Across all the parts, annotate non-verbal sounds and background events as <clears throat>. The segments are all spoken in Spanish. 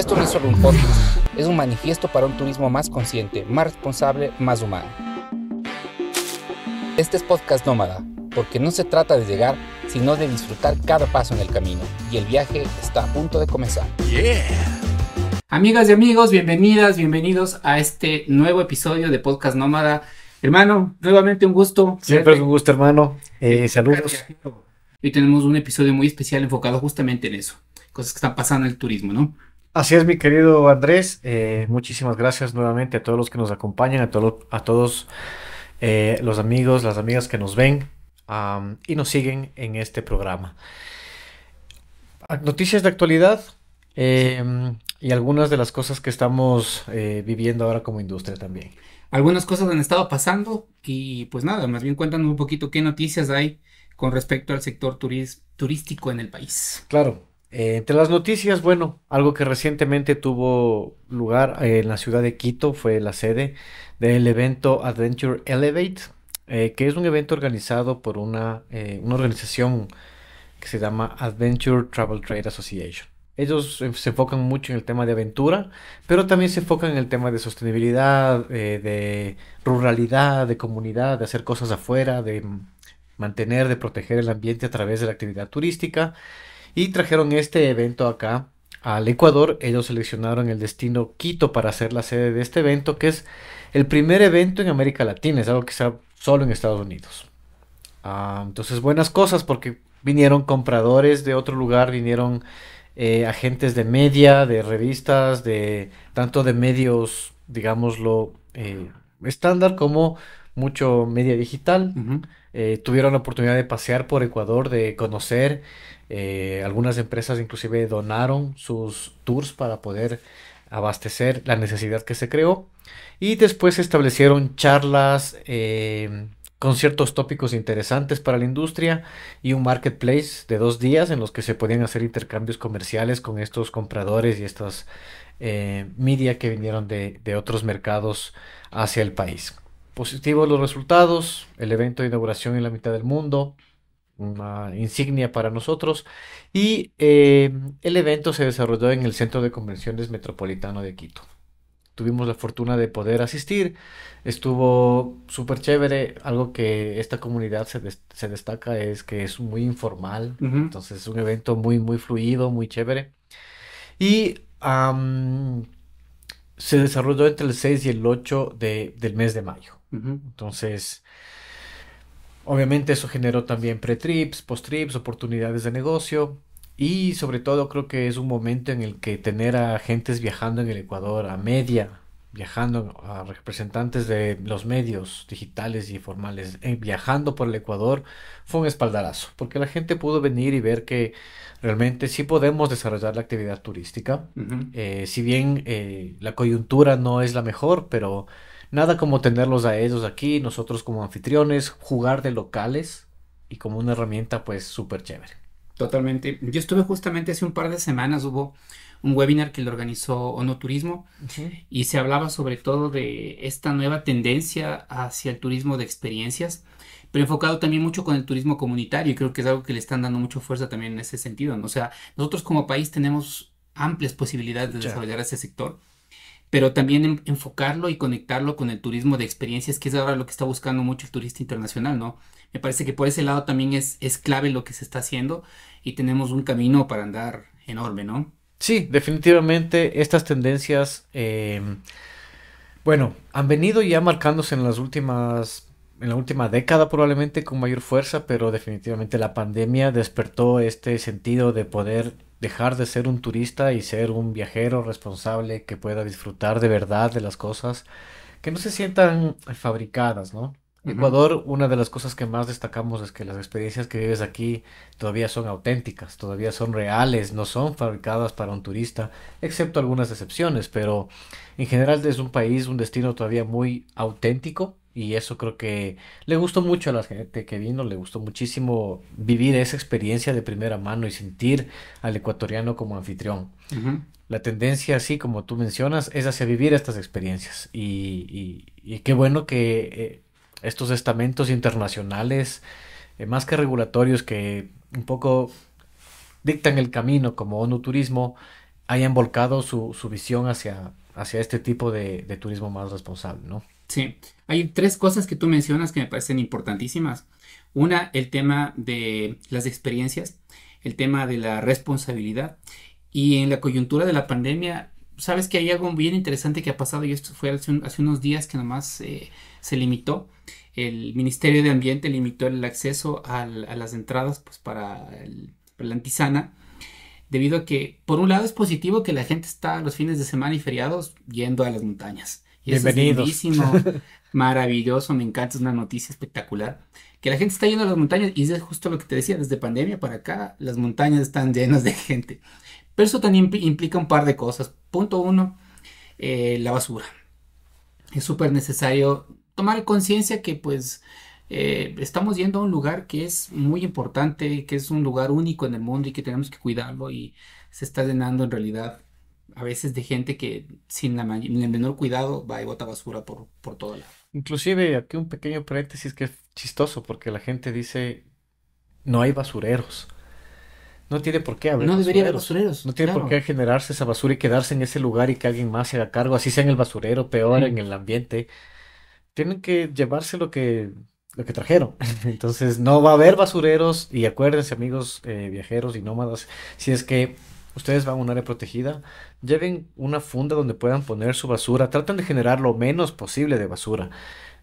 Esto no es solo un podcast, es un manifiesto para un turismo más consciente, más responsable, más humano. Este es Podcast Nómada, porque no se trata de llegar, sino de disfrutar cada paso en el camino, y el viaje está a punto de comenzar. Amigas y amigos, bienvenidas, bienvenidos a este nuevo episodio de Podcast Nómada. Hermano, nuevamente un gusto. Siempre es un gusto, hermano. Eh, saludos. Hoy tenemos un episodio muy especial enfocado justamente en eso, cosas que están pasando en el turismo, ¿no? Así es, mi querido Andrés. Eh, muchísimas gracias nuevamente a todos los que nos acompañan, a, todos eh, los amigos, las amigas que nos ven y nos siguen en este programa. Ah, noticias de actualidad em, y algunas de las cosas que estamos eh, viviendo ahora como industria también. Algunas cosas han estado pasando y pues nada, más bien cuéntanos un poquito qué noticias hay con respecto al sector turístico en el país. Claro, eh, entre las noticias, bueno, algo que recientemente tuvo lugar eh, en la ciudad de Quito fue la sede del evento Adventure Elevate, eh, que es un evento organizado por una, una organización que se llama Adventure Travel Trade Association. Ellos se enfocan mucho en el tema de aventura, pero también se enfocan en el tema de sostenibilidad, de ruralidad, de comunidad, de hacer cosas afuera, de mantener, de proteger el ambiente a través de la actividad turística y trajeron este evento acá al Ecuador. Ellos seleccionaron el destino Quito para ser la sede de este evento, que es el primer evento en América Latina, es algo que está solo en Estados Unidos. Ah, entonces, buenas cosas porque vinieron compradores de otro lugar, vinieron eh, agentes de media, de revistas, de tanto de medios, digámoslo, eh, estándar como mucho media digital. Eh, tuvieron la oportunidad de pasear por Ecuador, de conocer. Eh, algunas empresas inclusive donaron sus tours para poder abastecer la necesidad que se creó. Y después se establecieron charlas em, con ciertos tópicos interesantes para la industria y un marketplace de dos días en los que se podían hacer intercambios comerciales con estos compradores y estas eh, media que vinieron de otros mercados hacia el país. Positivos los resultados, el evento de inauguración en la mitad del mundo, una insignia para nosotros. Y eh, el evento se desarrolló en el Centro de Convenciones Metropolitano de Quito. Tuvimos la fortuna de poder asistir. Estuvo súper chévere. Algo que esta comunidad se, destaca es que es muy informal. Entonces es un evento muy, muy fluido, muy chévere. Y se desarrolló entre el 6 y el 8 del mes de mayo. Entonces, obviamente eso generó también pre-trips, post-trips, oportunidades de negocio. Y sobre todo creo que es un momento en el que tener a agentes viajando en el Ecuador, a media, viajando, a representantes de los medios digitales y formales, eh, viajando por el Ecuador, fue un espaldarazo, porque la gente pudo venir y ver que realmente sí podemos desarrollar la actividad turística. Eh, si bien eh, la coyuntura no es la mejor, pero Nada como tenerlos a ellos aquí, nosotros como anfitriones, jugar de locales y como una herramienta pues súper chévere. Totalmente. Yo estuve justamente hace un par de semanas, hubo un webinar que lo organizó Ono Turismo y se hablaba sobre todo de esta nueva tendencia hacia el turismo de experiencias, pero enfocado también mucho con el turismo comunitario y creo que es algo que le están dando mucha fuerza también en ese sentido. O sea, nosotros como país tenemos amplias posibilidades de desarrollar ese sector pero también enfocarlo y conectarlo con el turismo de experiencias, que es ahora lo que está buscando mucho el turista internacional, ¿no? Me parece que por ese lado también es, es clave lo que se está haciendo y tenemos un camino para andar enorme, ¿no? Sí, definitivamente estas tendencias, em, bueno, han venido ya marcándose en las últimas, en la última década probablemente con mayor fuerza, pero definitivamente la pandemia despertó este sentido de poder dejar de ser un turista y ser un viajero responsable que pueda disfrutar de verdad de las cosas, que no se sientan fabricadas, ¿no? Ecuador, una de las cosas que más destacamos es que las experiencias que vives aquí todavía son auténticas, todavía son reales, no son fabricadas para un turista, excepto algunas excepciones, pero en general es un país, un destino todavía muy auténtico y eso creo que le gustó mucho a la gente que vino, le gustó muchísimo vivir esa experiencia de primera mano y sentir al ecuatoriano como anfitrión. La tendencia, así como tú mencionas, es hacia vivir estas experiencias. Y, y, qué bueno que eh, estos estamentos internacionales, eh, más que regulatorios, que un poco dictan el camino como ONU Turismo, hayan volcado su, visión hacia, hacia este tipo de, de turismo más responsable, ¿no? Sí, hay tres cosas que tú mencionas que me parecen importantísimas. Una, el tema de las experiencias, el tema de la responsabilidad y en la coyuntura de la pandemia, sabes que hay algo bien interesante que ha pasado y esto fue hace, unos días que nomás eh, se limitó. El Ministerio de Ambiente limitó el acceso a las entradas pues, para, para la antisana debido a que por un lado es positivo que la gente está los fines de semana y feriados yendo a las montañas. Y <laughs> maravilloso, me encanta, es una noticia espectacular. Que la gente está yendo a las montañas y es justo lo que te decía, desde pandemia para acá las montañas están <laughs> llenas de gente. Pero eso también implica un par de cosas. Punto uno, eh, la basura. Es súper necesario tomar conciencia que pues eh, estamos yendo a un lugar que es muy importante, que es un lugar único en el mundo y que tenemos que cuidarlo y se está llenando en realidad a veces de gente que sin la el menor cuidado va y bota basura por, por todo lado. Inclusive aquí un pequeño paréntesis que es chistoso porque la gente dice no hay basureros. No tiene por qué haber. No debería haber basureros. No tiene por qué generarse esa basura y quedarse en ese lugar y que alguien más se haga cargo, así sea en el basurero, peor en mm. el ambiente. Tienen que llevarse lo que, lo que trajeron. <laughs> Entonces no va a haber basureros y acuérdense amigos eh, viajeros y nómadas, si es que Ustedes van a un área protegida, lleven una funda donde puedan poner su basura, tratan de generar lo menos posible de basura.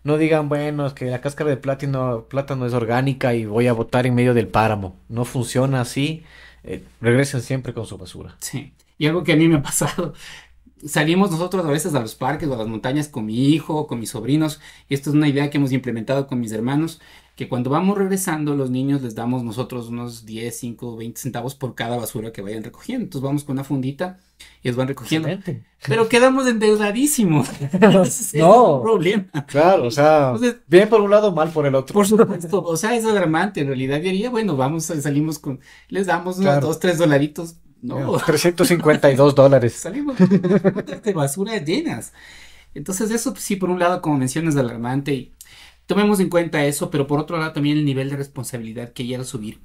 No digan, bueno, es que la cáscara de plátano, plátano es orgánica y voy a botar en medio del páramo. No funciona así. Eh, regresen siempre con su basura. Sí. Y algo que a mí me ha pasado salimos nosotros a veces a los parques o a las montañas con mi hijo, con mis sobrinos, y esto es una idea que hemos implementado con mis hermanos, que cuando vamos regresando los niños les damos nosotros unos 10, 5, 20 centavos por cada basura que vayan recogiendo. Entonces vamos con una fundita y los van recogiendo. Pero quedamos endeudadísimos. <laughs> no, es un problema. Claro, o sea, bien por un lado, mal por el otro. Por supuesto, o sea, es alarmante. En realidad diría, bueno, vamos, salimos con, les damos unos 2, 3 dolaritos. No. 352 dólares. <laughs> Salimos de basura llenas. Entonces eso pues, sí, por un lado, como mencionas, alarmante y Tomemos en cuenta eso, pero por otro lado también el nivel de responsabilidad que llega a subir.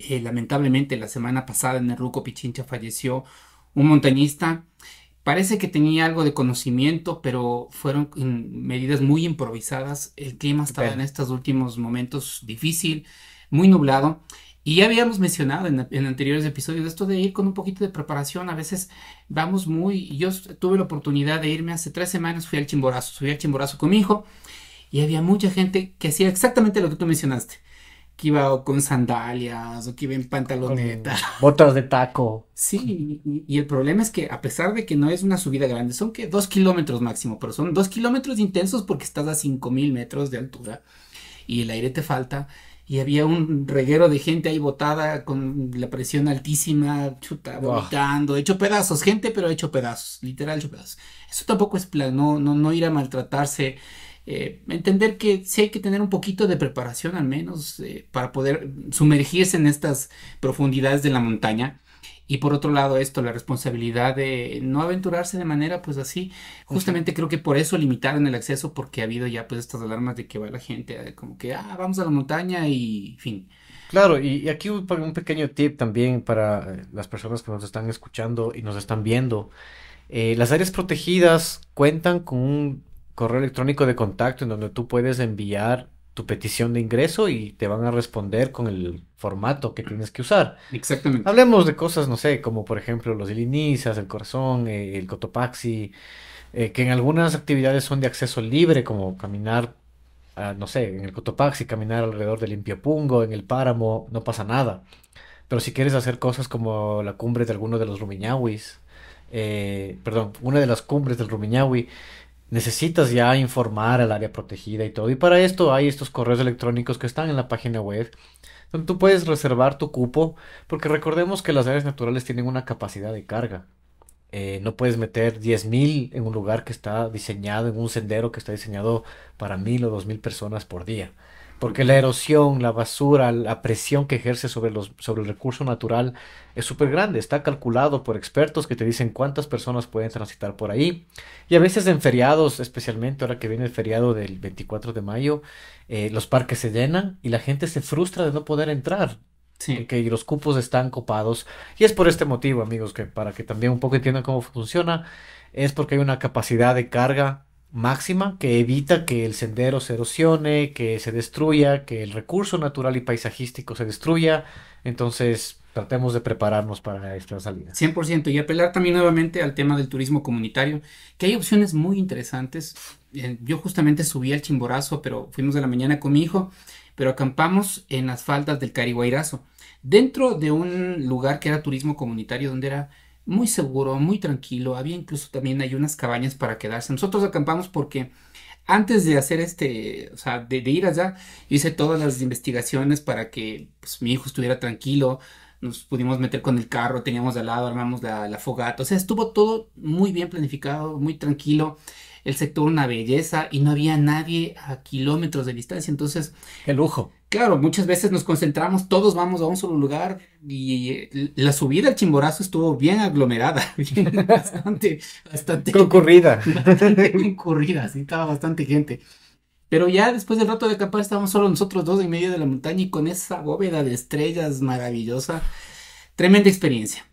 Eh, lamentablemente la semana pasada en el Ruco Pichincha falleció un montañista. Parece que tenía algo de conocimiento, pero fueron medidas muy improvisadas. El clima estaba en estos últimos momentos difícil, muy nublado. Y ya habíamos mencionado en, anteriores episodios esto de ir con un poquito de preparación. A veces vamos muy. Yo tuve la oportunidad de irme hace tres semanas, fui al Chimborazo. subí al Chimborazo con mi hijo. Y había mucha gente que hacía exactamente lo que tú mencionaste. Que iba con sandalias o que iba en pantaloneta. Botas de taco. Sí, y, el problema es que a pesar de que no es una subida grande, son que dos kilómetros máximo, pero son dos kilómetros intensos porque estás a cinco mil metros de altura y el aire te falta y había un reguero de gente ahí botada con la presión altísima, chuta, vomitando, hecho pedazos, gente pero hecho pedazos, literal hecho pedazos. Eso tampoco es plan, no, no, no ir a maltratarse eh, entender que sí hay que tener un poquito de preparación al menos eh, para poder sumergirse en estas profundidades de la montaña. Y por otro lado esto, la responsabilidad de no aventurarse de manera pues así. Justamente creo que por eso limitaron el acceso porque ha habido ya pues estas alarmas de que va la gente eh, como que, ah, vamos a la montaña y fin. Claro, y, aquí un, un, pequeño tip también para las personas que nos están escuchando y nos están viendo. las áreas protegidas cuentan con un correo electrónico de contacto en donde tú puedes enviar tu petición de ingreso y te van a responder con el formato que tienes que usar. Exactamente. Hablemos de cosas, no sé, como por ejemplo los ilinizas, el corazón, eh, el cotopaxi, eh, que en algunas actividades son de acceso libre, como caminar, ah, no sé, en el cotopaxi, caminar alrededor del Pungo, en el páramo, no pasa nada. Pero si quieres hacer cosas como la cumbre de alguno de los rumiñahuis, eh, perdón, una de las cumbres del rumiñahui, necesitas ya informar al área protegida y todo. Y para esto hay estos correos electrónicos que están en la página web, donde tú puedes reservar tu cupo, porque recordemos que las áreas naturales tienen una capacidad de carga. Eh, no puedes meter 10.000 en un lugar que está diseñado, en un sendero que está diseñado para mil o dos mil personas por día porque la erosión, la basura, la presión que ejerce sobre, los, sobre el recurso natural es súper grande. Está calculado por expertos que te dicen cuántas personas pueden transitar por ahí. Y a veces en feriados, especialmente ahora que viene el feriado del 24 de mayo, eh, los parques se llenan y la gente se frustra de no poder entrar. Sí. Que los cupos están copados. Y es por este motivo, amigos, que para que también un poco entiendan cómo funciona, es porque hay una capacidad de carga máxima que evita que el sendero se erosione, que se destruya, que el recurso natural y paisajístico se destruya. Entonces, tratemos de prepararnos para esta salida. 100% y apelar también nuevamente al tema del turismo comunitario, que hay opciones muy interesantes. Eh, yo justamente subí al Chimborazo, pero fuimos de la mañana con mi hijo, pero acampamos en las faldas del Carihuairazo, dentro de un lugar que era turismo comunitario, donde era muy seguro, muy tranquilo. Había incluso también hay unas cabañas para quedarse. Nosotros acampamos porque antes de hacer este, o sea, de, ir allá, hice todas las investigaciones para que pues, mi hijo estuviera tranquilo. Nos pudimos meter con el carro, teníamos al lado, armamos la, la fogata. O sea, estuvo todo muy bien planificado, muy tranquilo el sector una belleza y no había nadie a kilómetros de distancia. Entonces. ¡Qué lujo! claro, muchas veces nos concentramos, todos vamos a un solo lugar y eh, la subida al Chimborazo estuvo bien aglomerada, <laughs> bastante, bastante concurrida. Bastante concurrida, sí, estaba bastante gente. Pero ya después del rato de acampar estábamos solo nosotros dos en medio de la montaña y con esa bóveda de estrellas maravillosa, tremenda experiencia.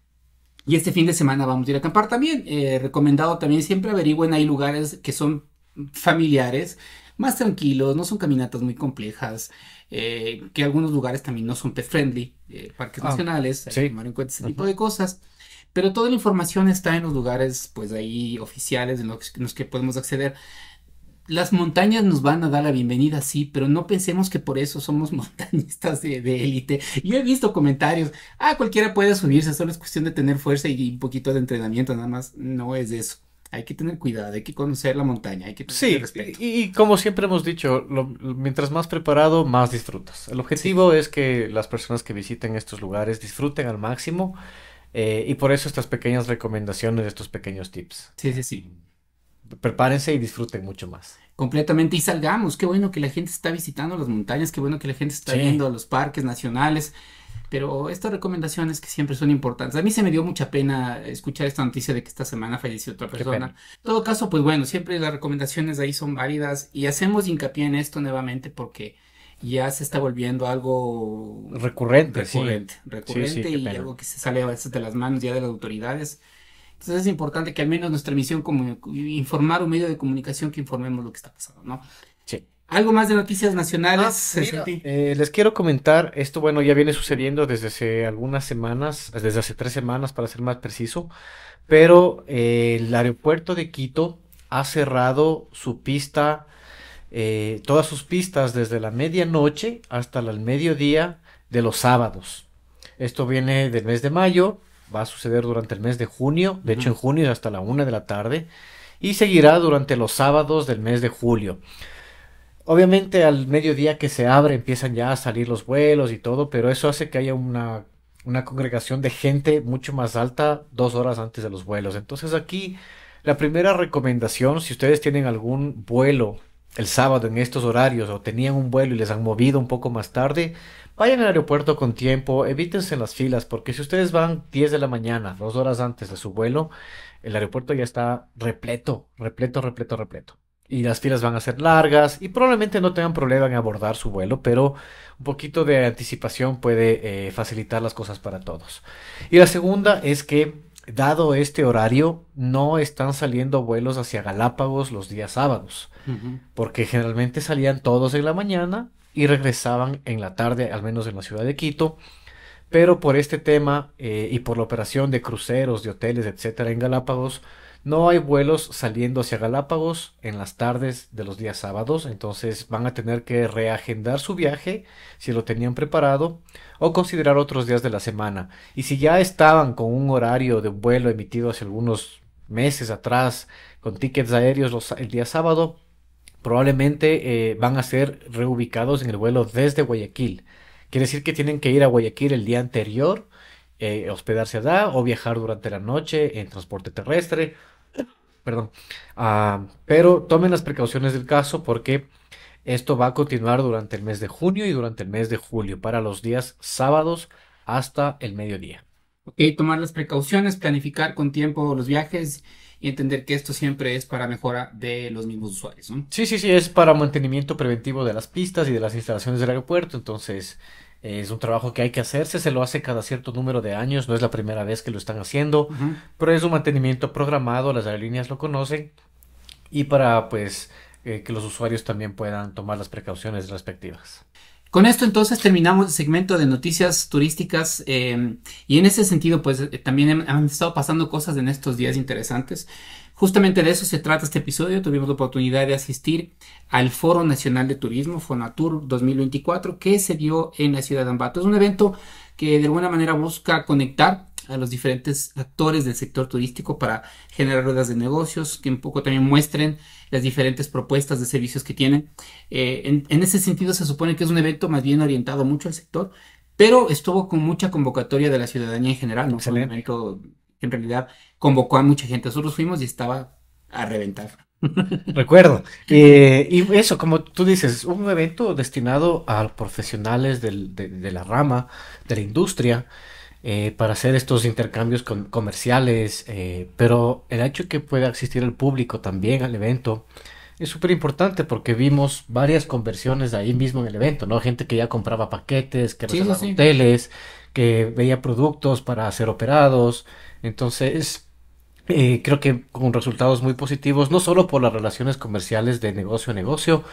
Y este fin de semana vamos a ir a acampar también. Eh, recomendado también siempre averigüen, hay lugares que son familiares más tranquilos, no son caminatas muy complejas, eh, que algunos lugares también no son pet friendly, eh, parques ah, nacionales, hay en cuenta ese tipo de cosas. Pero toda la información está en los lugares, pues ahí oficiales, en los, en los que podemos acceder las montañas nos van a dar la bienvenida, sí, pero no pensemos que por eso somos <laughs> montañistas de élite. Yo he visto comentarios, ah, cualquiera puede subirse, solo es cuestión de tener fuerza y un poquito de entrenamiento, nada más. No es eso hay que tener cuidado, hay que conocer la montaña, hay que tener respeto. Y, y, como siempre hemos dicho, mientras más preparado, más disfrutas. El objetivo es que las personas que visiten estos lugares disfruten al máximo eh, y por eso estas pequeñas recomendaciones, estos pequeños tips. Sí, sí, sí. Prepárense y disfruten mucho más. Completamente y salgamos. Qué bueno que la gente está visitando las montañas, qué bueno que la gente está yendo a los parques nacionales. Pero estas recomendaciones que siempre son importantes. A mí se me dio mucha pena escuchar esta noticia de que esta semana falleció otra persona. En todo caso, pues bueno, siempre las recomendaciones de ahí son válidas y hacemos hincapié en esto nuevamente porque ya se está volviendo algo recurrente. Recurrente, recurrente y algo que se sale a veces de las manos ya de las autoridades. Entonces es importante que al menos nuestra misión como informar un medio de comunicación que informemos lo que está pasando, ¿no? Sí. Algo más de noticias nacionales. Ah, eh, les quiero comentar, esto bueno ya viene sucediendo desde hace algunas semanas, desde hace tres semanas para ser más preciso, pero eh, el aeropuerto de Quito ha cerrado su pista, eh, todas sus pistas desde la medianoche hasta el mediodía de los sábados. Esto viene del mes de mayo, va a suceder durante el mes de junio, de hecho en junio hasta la una de la tarde, y seguirá durante los sábados del mes de julio. Obviamente al mediodía que se abre empiezan ya a salir los vuelos y todo, pero eso hace que haya una, congregación de gente mucho más alta dos horas antes de los vuelos. Entonces aquí la primera recomendación, si ustedes tienen algún vuelo el sábado en estos horarios o tenían un vuelo y les han movido un poco más tarde, vayan al aeropuerto con tiempo, evítense las filas, porque si ustedes van 10 de la mañana, dos horas antes de su vuelo, el aeropuerto ya está repleto, repleto, repleto, repleto y las filas van a ser largas y probablemente no tengan problema en abordar su vuelo, pero un poquito de anticipación puede eh, facilitar las cosas para todos. Y la segunda es que, dado este horario, no están saliendo vuelos hacia Galápagos los días sábados, porque generalmente salían todos en la mañana y regresaban en la tarde, al menos en la ciudad de Quito. Pero por este tema eh, y por la operación de cruceros, de hoteles, etcétera, en Galápagos, no hay vuelos saliendo hacia Galápagos en las tardes de los días sábados, entonces van a tener que reagendar su viaje si lo tenían preparado o considerar otros días de la semana. Y si ya estaban con un horario de vuelo emitido hace algunos meses atrás con tickets aéreos el día sábado, probablemente eh, van a ser reubicados en el vuelo desde Guayaquil. Quiere decir que tienen que ir a Guayaquil el día anterior, eh, hospedarse allá o viajar durante la noche en transporte terrestre perdón. Ah, pero tomen las precauciones del caso porque esto va a continuar durante el mes de junio y durante el mes de julio para los días sábados hasta el mediodía. Ok, tomar las precauciones, planificar con tiempo los viajes y entender que esto siempre es para mejora de los mismos usuarios. Sí, sí, sí, es para mantenimiento preventivo de las pistas y de las instalaciones del aeropuerto, entonces es un trabajo que hay que hacerse, se lo hace cada cierto número de años, no es la primera vez que lo están haciendo, pero es un mantenimiento programado, las aerolíneas lo conocen y para pues eh, que los usuarios también puedan tomar las precauciones respectivas. Con esto entonces terminamos el segmento de noticias turísticas eh, y en ese sentido pues eh, también han estado pasando cosas en estos días interesantes. Justamente de eso se trata este episodio. Tuvimos la oportunidad de asistir al Foro Nacional de Turismo, Fonatur 2024, que se dio en la ciudad de Ambato. Es un evento que de alguna manera busca conectar a los diferentes actores del sector turístico para generar ruedas de negocios que un poco también muestren las diferentes propuestas de servicios que tienen. Eh, en, ese sentido se supone que es un evento más bien orientado mucho al sector, pero estuvo con mucha convocatoria de la ciudadanía en general, no en realidad convocó a mucha gente. Nosotros fuimos y estaba a reventar. <laughs> Recuerdo. Eh, y eso, como tú dices, un evento destinado a profesionales de, la rama, de la industria, eh, para hacer estos intercambios comerciales, eh, pero el hecho que pueda asistir el público también al evento es súper importante porque vimos varias conversiones de ahí mismo en el evento, ¿no? Gente que ya compraba paquetes, que reservaba hoteles, que veía productos para ser operados. Entonces, eh, creo que con resultados muy positivos, no solo por las relaciones comerciales de negocio a negocio,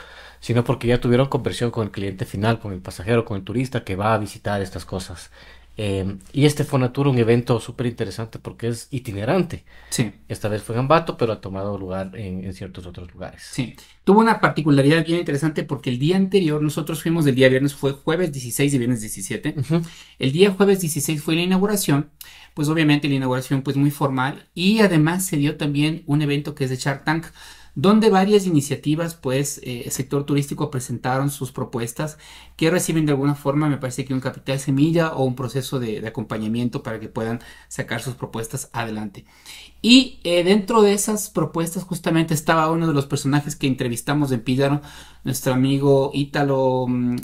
sino porque ya tuvieron conversión con el cliente final, con el pasajero, con el turista que va a visitar estas cosas. Em, y este Fonatur, un evento súper interesante porque es itinerante. Sí. Esta vez fue en Ambato, pero ha tomado lugar en, ciertos otros lugares. Sí. Tuvo una particularidad bien interesante porque el día anterior, nosotros fuimos del día viernes, fue jueves 16 y viernes 17. El día jueves 16 fue la inauguración, pues obviamente la inauguración pues muy formal y además se dio también un evento que es de Shark Tank donde varias iniciativas, pues, el eh, sector turístico presentaron sus propuestas que reciben de alguna forma, me parece que un capital semilla o un proceso de, acompañamiento para que puedan sacar sus propuestas adelante. Y eh, dentro de esas propuestas justamente estaba uno de los personajes que entrevistamos en píldaro, nuestro amigo Ítalo mm,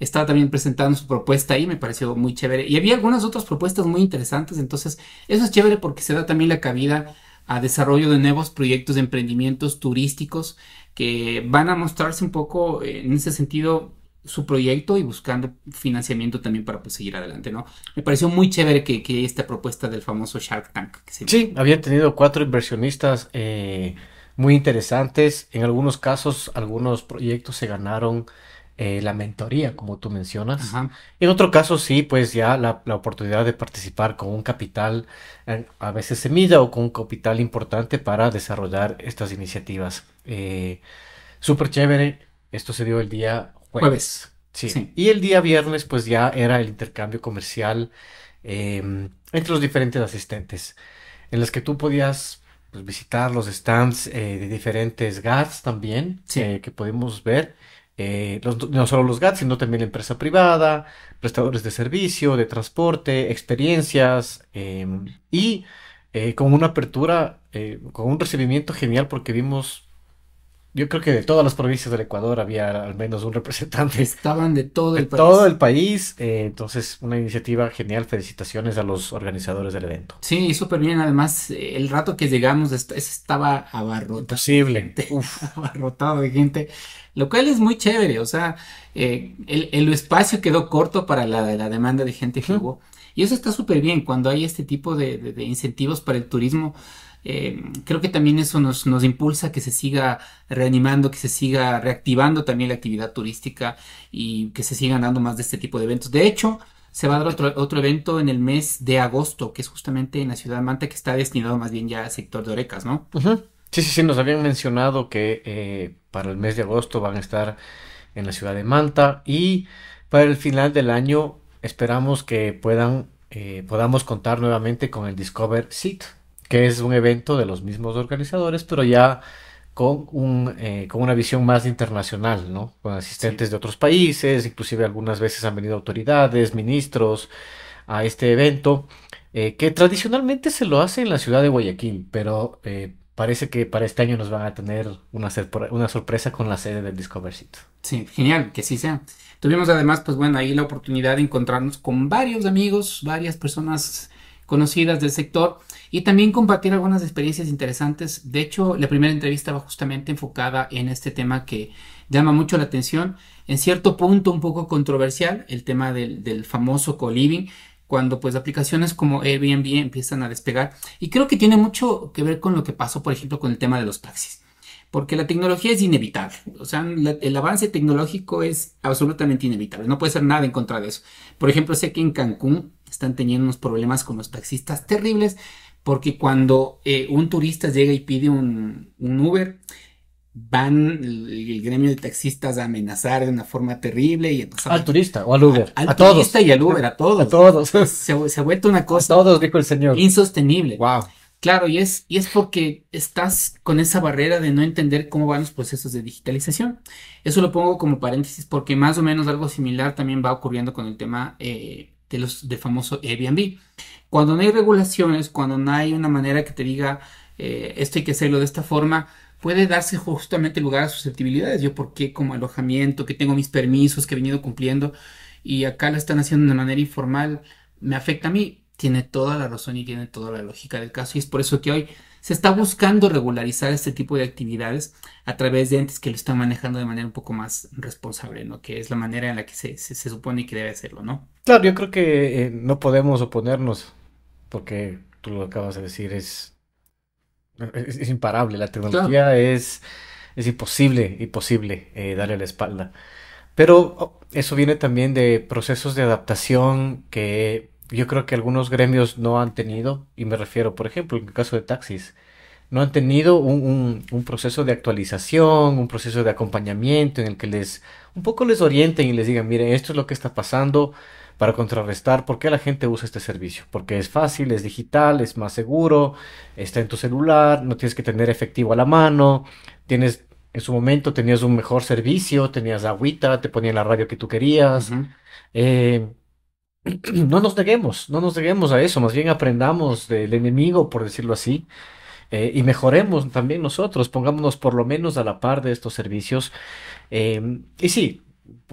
Estaba también presentando su propuesta ahí, me pareció muy chévere. Y había algunas otras propuestas muy interesantes, entonces eso es chévere porque se da también la cabida a desarrollo de nuevos proyectos de emprendimientos turísticos que van a mostrarse un poco eh, en ese sentido su proyecto y buscando financiamiento también para pues, seguir adelante, ¿no? Me pareció muy chévere que, que esta propuesta del famoso Shark Tank. Sí, había tenido cuatro inversionistas eh, muy interesantes. En algunos casos, algunos proyectos se ganaron eh, la mentoría, como tú mencionas. En otro caso, sí, pues ya la, oportunidad de participar con un capital, eh, a veces semilla o con un capital importante para desarrollar estas iniciativas. Eh, Súper chévere, esto se dio el día jueves. Sí. Y el día viernes, pues ya era el intercambio comercial em, entre los diferentes asistentes, en las que tú podías pues, visitar los stands eh, de diferentes GATS también, que podemos ver eh, no solo los GATS, sino también la empresa privada, prestadores de servicio, de transporte, experiencias em, y eh, con una apertura, eh, con un recibimiento genial porque vimos yo creo que de todas las provincias del Ecuador había al menos un representante. Estaban de todo el de Todo el país. Eh, entonces, una iniciativa genial. Felicitaciones a los organizadores del evento. Sí, súper bien. Además, el rato que llegamos estaba abarrotado. Imposible. <laughs> Abarrotado de gente. Lo cual es muy chévere. O sea, eh, el, espacio quedó corto para la, la demanda de gente que hubo. Y eso está súper bien cuando hay este tipo de, de incentivos para el turismo. Eh, creo que también eso nos, nos impulsa que se siga reanimando, que se siga reactivando también la actividad turística y que se sigan dando más de este tipo de eventos. De hecho, se va a dar otro, evento en el mes de agosto, que es justamente en la ciudad de Manta, que está destinado más bien ya al sector de orecas, ¿no? Sí, sí, sí, nos habían mencionado que eh, para el mes de agosto van a estar en la ciudad de Manta y para el final del año esperamos que puedan eh, podamos contar nuevamente con el Discover Seat que es un evento de los mismos organizadores, pero ya con, un, eh, con una visión más internacional, ¿no? Con asistentes de otros países, inclusive algunas veces han venido autoridades, ministros a este evento, eh, que tradicionalmente se lo hace en la ciudad de Guayaquil, pero eh, parece que para este año nos van a tener una, una sorpresa con la sede del City. Sí, genial, que sí sea. Tuvimos además, pues bueno, ahí la oportunidad de encontrarnos con varios amigos, varias personas conocidas del sector y también compartir algunas experiencias interesantes. De hecho, la primera entrevista va justamente enfocada en este tema que llama mucho la atención, en cierto punto un poco controversial, el tema del, famoso co-living, cuando pues aplicaciones como Airbnb empiezan a despegar y creo que tiene mucho que ver con lo que pasó, por ejemplo, con el tema de los taxis porque la tecnología es inevitable. O sea, el avance tecnológico es absolutamente inevitable. No puede ser nada en contra de eso. Por ejemplo, sé que en Cancún están teniendo unos problemas con los taxistas terribles porque cuando eh, un turista llega y pide un, Uber, van el, gremio de taxistas a amenazar de una forma terrible y al turista o al Uber a, al turista y al Uber a todos a todos se, se, ha vuelto una cosa a todos dijo el señor insostenible wow Claro, y es, y es porque estás con esa barrera de no entender cómo van los procesos de digitalización. Eso lo pongo como paréntesis porque más o menos algo similar también va ocurriendo con el tema eh, de los de famoso Airbnb. Cuando no hay regulaciones, cuando no hay una manera que te diga eh, esto hay que hacerlo de esta forma, puede darse justamente lugar a susceptibilidades. Yo, porque como alojamiento, que tengo mis permisos, que he venido cumpliendo, y acá lo están haciendo de manera informal, me afecta a mí tiene toda la razón y tiene toda la lógica del caso. Y es por eso que hoy se está buscando regularizar este tipo de actividades a través de entes que lo están manejando de manera un poco más responsable, ¿no? Que es la manera en la que se, supone que debe hacerlo, ¿no? Claro, yo creo que eh, no podemos oponernos, porque tú lo acabas de decir, es, es, imparable. La tecnología es, es imposible, imposible eh, darle la espalda. Pero oh, eso viene también de procesos de adaptación que yo creo que algunos gremios no han tenido, y me refiero, por ejemplo, en el caso de taxis, no han tenido un, un, proceso de actualización, un proceso de acompañamiento en el que les un poco les orienten y les digan, mire, esto es lo que está pasando para contrarrestar por qué la gente usa este servicio. Porque es fácil, es digital, es más seguro, está en tu celular, no tienes que tener efectivo a la mano, tienes, en su momento tenías un mejor servicio, tenías agüita, te ponían la radio que tú querías. <clears throat> no nos neguemos, no nos neguemos a eso, más bien aprendamos del enemigo, por decirlo así, eh, y mejoremos también nosotros, pongámonos por lo menos a la par de estos servicios. Em, y sí,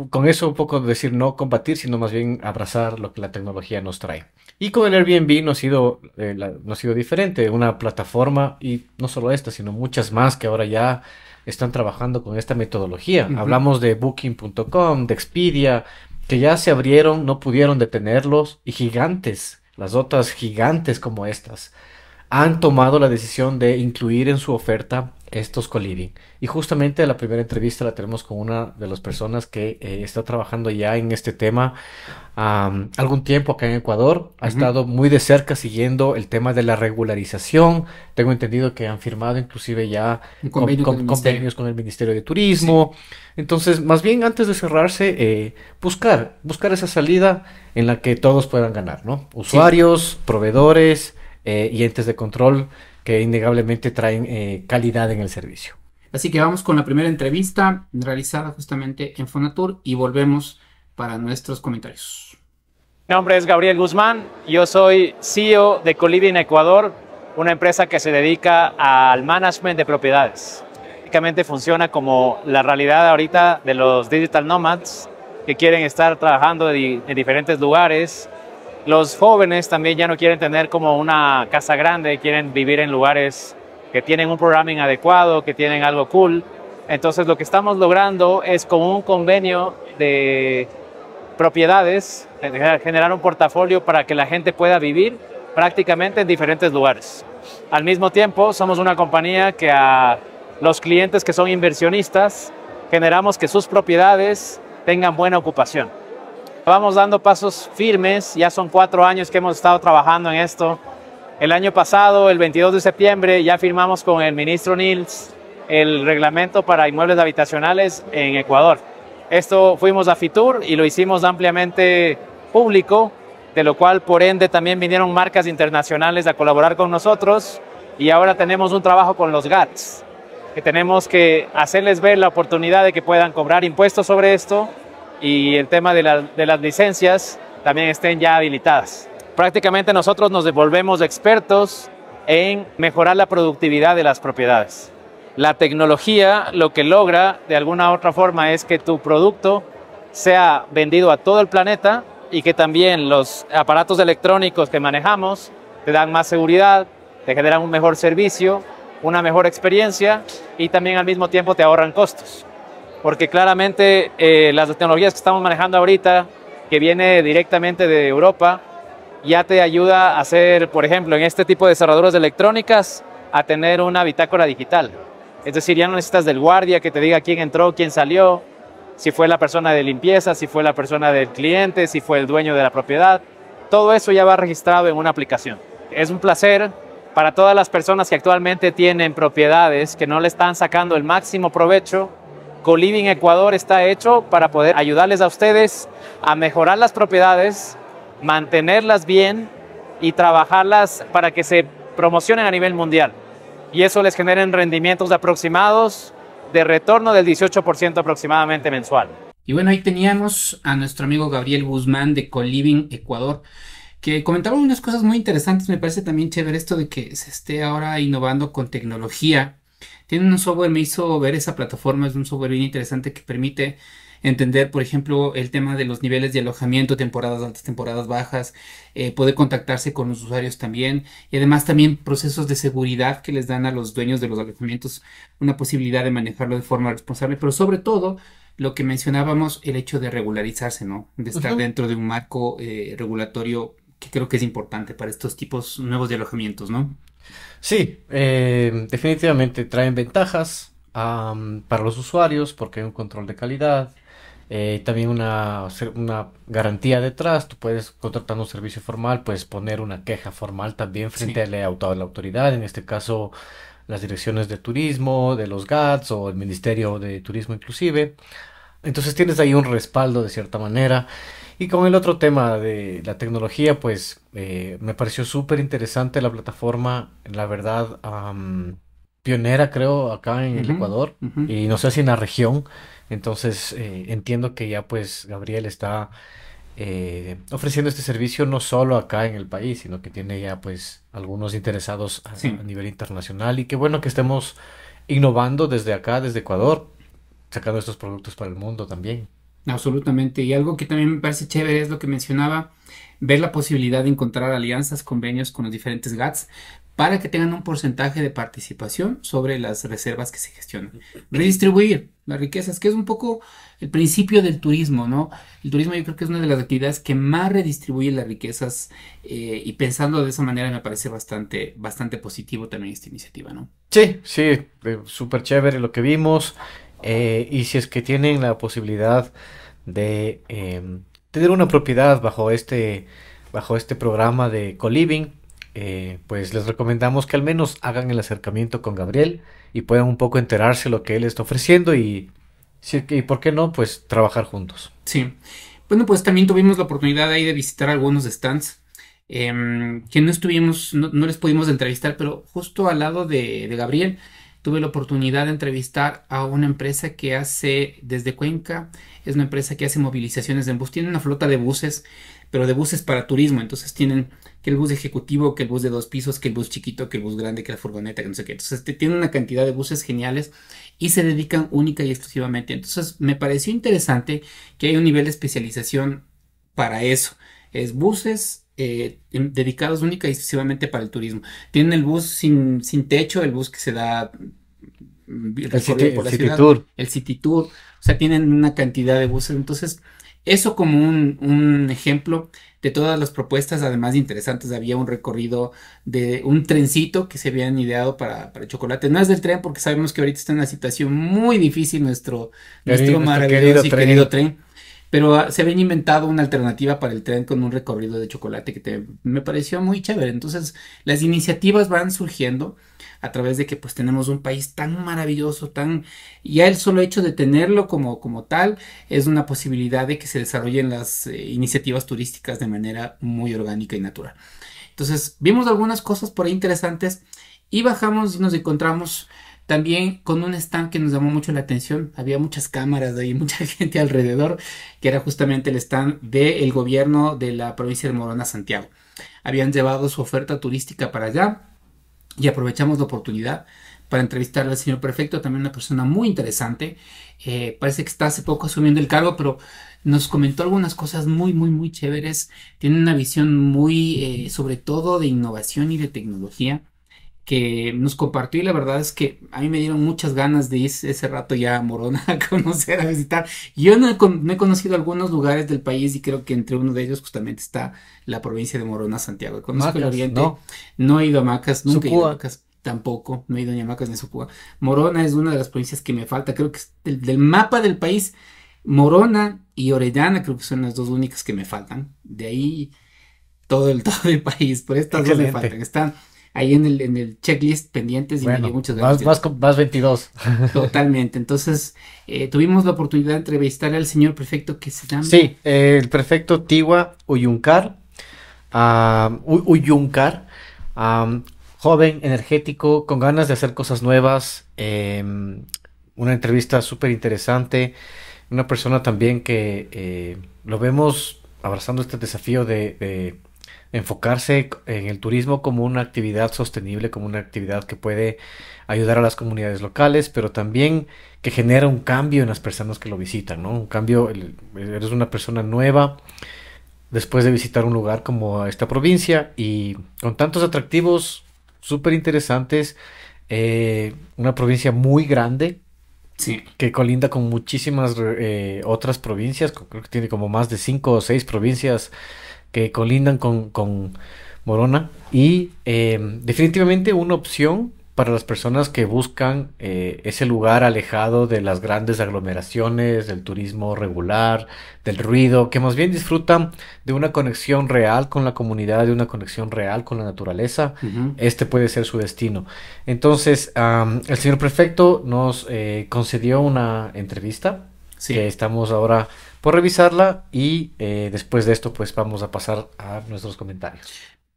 con eso un poco decir no combatir, sino más bien abrazar lo que la tecnología nos trae. Y con el Airbnb no ha sido, eh, no ha sido diferente, una plataforma, y no solo esta, sino muchas más que ahora ya están trabajando con esta metodología. Hablamos de booking.com, de Expedia, que ya se abrieron, no pudieron detenerlos, y gigantes, las otras gigantes como estas, han tomado la decisión de incluir en su oferta estos colliding. Y justamente la primera entrevista la tenemos con una de las personas que eh, está trabajando ya en este tema algún tiempo acá en Ecuador. Ha estado muy de cerca siguiendo el tema de la regularización. Tengo entendido que han firmado inclusive ya con, convenios con el Ministerio de Turismo. Entonces, más bien antes de cerrarse, eh, buscar, buscar esa salida en la que todos puedan ganar, ¿no? Usuarios, proveedores eh, y entes de control que innegablemente traen eh, calidad en el servicio. Así que vamos con la primera entrevista realizada justamente en Fonatur y volvemos para nuestros comentarios. Mi nombre es Gabriel Guzmán, yo soy CEO de Colibri en Ecuador, una empresa que se dedica al management de propiedades. Básicamente funciona como la realidad ahorita de los digital nomads que quieren estar trabajando en diferentes lugares los jóvenes también ya no quieren tener como una casa grande, quieren vivir en lugares que tienen un programming adecuado, que tienen algo cool. Entonces lo que estamos logrando es con un convenio de propiedades, eh, generar un portafolio para que la gente pueda vivir prácticamente en diferentes lugares. Al mismo tiempo, somos una compañía que a los clientes que son inversionistas generamos que sus propiedades tengan buena ocupación. Vamos dando pasos firmes, ya son cuatro años que hemos estado trabajando en esto. El año pasado, el 22 de septiembre, ya firmamos con el ministro Nils el reglamento para inmuebles habitacionales en Ecuador. Esto fuimos a Fitur y lo hicimos ampliamente público, de lo cual por ende también vinieron marcas internacionales a colaborar con nosotros y ahora tenemos un trabajo con los GATS, que tenemos que hacerles ver la oportunidad de que puedan cobrar impuestos sobre esto y el tema de, las licencias también estén ya habilitadas. Prácticamente nosotros nos devolvemos expertos en mejorar la productividad de las propiedades. La tecnología lo que logra de alguna u otra forma es que tu producto sea vendido a todo el planeta y que también los aparatos electrónicos que manejamos te dan más seguridad, te generan un mejor servicio, una mejor experiencia y también al mismo tiempo te ahorran costos porque claramente eh, las tecnologías que estamos manejando ahorita, que viene directamente de Europa, ya te ayuda a hacer, por ejemplo, en este tipo de cerraduras de electrónicas, a tener una bitácora digital. Es decir, ya no necesitas del guardia que te diga quién entró, quién salió, si fue la persona de limpieza, si fue la persona del cliente, si fue el dueño de la propiedad. Todo eso ya va registrado en una aplicación. Es un placer para todas las personas que actualmente tienen propiedades que no le están sacando el máximo provecho Coliving Ecuador está hecho para poder ayudarles a ustedes a mejorar las propiedades, mantenerlas bien y trabajarlas para que se promocionen a nivel mundial. Y eso les genera rendimientos aproximados de retorno del 18% aproximadamente mensual. Y bueno, ahí teníamos a nuestro amigo Gabriel Guzmán de Coliving Ecuador que comentaba unas cosas muy interesantes. Me parece también chévere esto de que se esté ahora innovando con tecnología tienen un software, me hizo ver esa plataforma, es un software bien interesante que permite entender, por ejemplo, el tema de los niveles de alojamiento, temporadas altas, temporadas bajas, eh, poder contactarse con los usuarios también y además también procesos de seguridad que les dan a los dueños de los alojamientos una posibilidad de manejarlo de forma responsable, pero sobre todo lo que mencionábamos, el hecho de regularizarse, ¿no? De estar dentro de un marco eh, regulatorio que creo que es importante para estos tipos nuevos de alojamientos, ¿no? Sí, eh, definitivamente traen ventajas para los usuarios porque hay un control de calidad, eh, también una, una, garantía detrás. Tú puedes, contratar un servicio formal, puedes poner una queja formal también frente a, la, autoridad, en este caso las direcciones de turismo, de los GATS o el Ministerio de Turismo inclusive. Entonces tienes ahí un respaldo de cierta manera. Y con el otro tema de la tecnología, pues eh, me pareció súper interesante la plataforma, la verdad, pionera creo acá en el Ecuador y no sé si en la región. Entonces eh, entiendo que ya pues Gabriel está eh, ofreciendo este servicio no solo acá en el país, sino que tiene ya pues algunos interesados a nivel internacional y qué bueno que estemos innovando desde acá, desde Ecuador, sacando estos productos para el mundo también. Absolutamente. Y algo que también me parece chévere es lo que mencionaba, ver la posibilidad de encontrar alianzas, convenios con los diferentes GATS para que tengan un porcentaje de participación sobre las reservas que se gestionan. Redistribuir las riquezas, que es un poco el principio del turismo, ¿no? El turismo yo creo que es una de las actividades que más redistribuye las riquezas eh, y pensando de esa manera me parece bastante, bastante positivo también esta iniciativa, ¿no? Sí, sí, eh, súper chévere lo que vimos. Eh, y si es que tienen la posibilidad de em, tener una propiedad bajo este, bajo este programa de CoLiving, eh, pues les recomendamos que al menos hagan el acercamiento con Gabriel y puedan un poco enterarse lo que él está ofreciendo y, y por qué no, pues trabajar juntos. Sí. Bueno, pues también tuvimos la oportunidad ahí de visitar algunos stands eh, que no estuvimos, no, les pudimos entrevistar, pero justo al lado de Gabriel tuve la oportunidad de entrevistar a una empresa que hace desde Cuenca, es una empresa que hace movilizaciones de bus, tiene una flota de buses, pero de buses para turismo, entonces tienen que el bus ejecutivo, que el bus de dos pisos, que el bus chiquito, que el bus grande, que la furgoneta, que no sé qué. Entonces tienen una cantidad de buses geniales y se dedican única y exclusivamente. Entonces me pareció interesante que hay un nivel de especialización para eso. Es buses eh, dedicados única y exclusivamente para el turismo. Tienen el bus sin, sin techo, el bus que se da mm, el City, por el, Tour. el City Tour. O sea, tienen una cantidad de buses. Entonces, eso como un, ejemplo de todas las propuestas, además de interesantes, había un recorrido de un trencito que se habían ideado para, para chocolate. No es del tren, porque sabemos que ahorita está en una situación muy difícil nuestro, nuestro, nuestro querido y querido tren pero ah, se habían inventado una alternativa para el tren con un recorrido de chocolate que me pareció muy chévere. Entonces, las iniciativas van surgiendo a través de que pues tenemos un país tan maravilloso, tan ya el solo hecho de tenerlo como, como tal es una posibilidad de que se desarrollen las eh, iniciativas turísticas de manera muy orgánica y natural. Entonces, vimos algunas cosas por ahí interesantes y bajamos y nos encontramos también con un stand que nos llamó mucho la atención, había muchas cámaras de <laughs> mucha gente alrededor, que era justamente el stand del gobierno de la provincia de Morona, Santiago. Habían llevado su oferta turística para allá y aprovechamos la oportunidad para entrevistar al señor prefecto, también una persona muy interesante. Eh, parece que está hace poco asumiendo el cargo, pero nos comentó algunas cosas muy, muy, muy chéveres. Tiene una visión muy, eh, sobre todo, de innovación y de tecnología que nos compartió y la verdad es que a mí me dieron muchas ganas de ir ese rato ya a Morona <laughs> a conocer, a visitar. Yo no he, conocido algunos lugares del país y creo que entre uno de ellos justamente está la provincia de Morona, Santiago. Conozco el oriente, no. no. he ido a Macas, nunca Tampoco, no he ido a Macas ni Sucuba. Morona es una de las provincias que me falta. Creo que del, mapa del país, Morona y Orellana creo que son las dos únicas que me faltan. De ahí todo el, <laughs> todo el país, por estas dos me faltan. Están ahí en el, en el checklist pendientes y bueno, Más, más, 22. Totalmente. Entonces, eh, tuvimos la oportunidad de entrevistar al señor prefecto que se llama. Sí, eh, el prefecto Tiwa Uyuncar. Ah, Uyuncar. joven, energético, con ganas de hacer cosas nuevas. Em, una entrevista súper interesante. Una persona también que eh, lo vemos abrazando este desafío de enfocarse en el turismo como una actividad sostenible, como una actividad que puede ayudar a las comunidades locales, pero también que genera un cambio en las personas que lo visitan, ¿no? Un cambio, eres una persona nueva después de visitar un lugar como esta provincia y con tantos atractivos súper interesantes, eh, una provincia muy grande, Sí. Que colinda con muchísimas eh, otras provincias, creo que tiene como más de cinco o seis provincias que colindan con, con Morona. Y em, definitivamente una opción para las personas que buscan eh, ese lugar alejado de las grandes aglomeraciones, del turismo regular, del ruido, que más bien disfrutan de una conexión real con la comunidad, de una conexión real con la naturaleza, este puede ser su destino. Entonces, el señor prefecto nos eh, concedió una entrevista sí. estamos ahora por revisarla y eh, después de esto pues vamos a pasar a nuestros comentarios.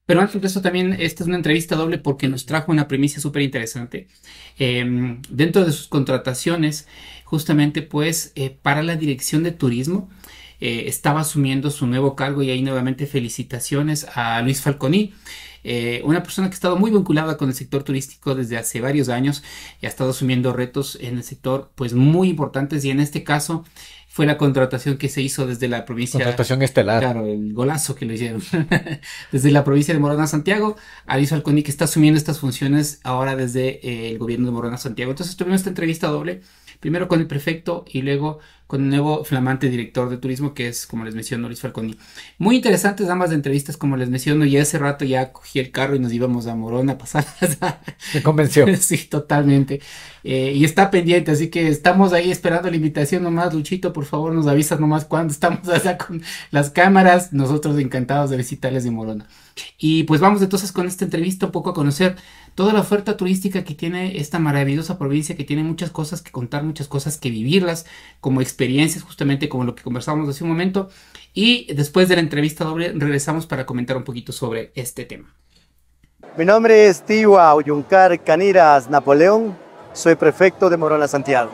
Pero antes de eso también, esta es una entrevista doble porque nos trajo una primicia súper interesante. Em, dentro de sus contrataciones, justamente pues eh, para la dirección de turismo, eh, estaba asumiendo su nuevo cargo y ahí nuevamente felicitaciones a Luis Falconi. una persona que ha estado muy vinculada con el sector turístico desde hace varios años y ha estado asumiendo retos en el sector pues muy importantes y en este caso fue la contratación que se hizo desde la provincia. Contratación estelar. Claro, el golazo que le hicieron. <laughs> desde la provincia de Morona Santiago, Aliso Alconi que está asumiendo estas funciones ahora desde eh, el gobierno de Morona Santiago. Entonces tuvimos esta entrevista doble, primero con el prefecto y luego con el nuevo flamante director de turismo que es, como les menciono, Luis Falconi. Muy interesantes ambas entrevistas, como les menciono, y hace rato ya cogí el carro y nos íbamos a Morona a pasar. <laughs> Se convenció. sí, totalmente. Eh, y está pendiente, así que estamos ahí esperando la invitación nomás, Luchito, por favor nos avisas nomás cuando estamos <laughs> allá con las cámaras, nosotros encantados de visitarles de Morona. Y pues vamos entonces con esta entrevista un poco a conocer toda la oferta turística que tiene esta maravillosa provincia, que tiene muchas cosas que contar, muchas cosas que vivirlas, como experiencias justamente como lo que conversábamos hace un momento. Y después de la entrevista doble regresamos para comentar un poquito sobre este tema. Mi nombre es Tiwa Oyuncar Caniras Napoleón, soy prefecto de Morona Santiago.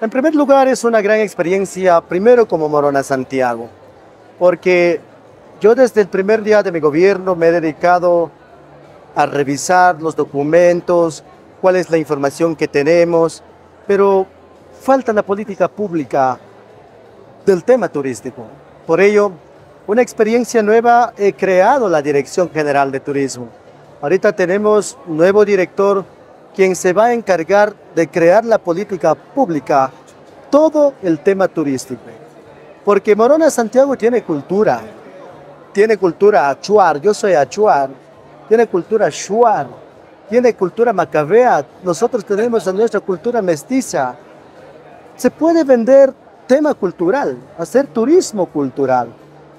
En primer lugar es una gran experiencia, primero como Morona Santiago, porque yo desde el primer día de mi gobierno me he dedicado a revisar los documentos, cuál es la información que tenemos, pero falta la política pública del tema turístico. Por ello, una experiencia nueva he creado la Dirección General de Turismo. Ahorita tenemos un nuevo director quien se va a encargar de crear la política pública, todo el tema turístico. Porque Morona Santiago tiene cultura, tiene cultura achuar, yo soy achuar, tiene cultura shuar, tiene cultura macabea, nosotros tenemos nuestra cultura mestiza. Se puede vender tema cultural, hacer turismo cultural.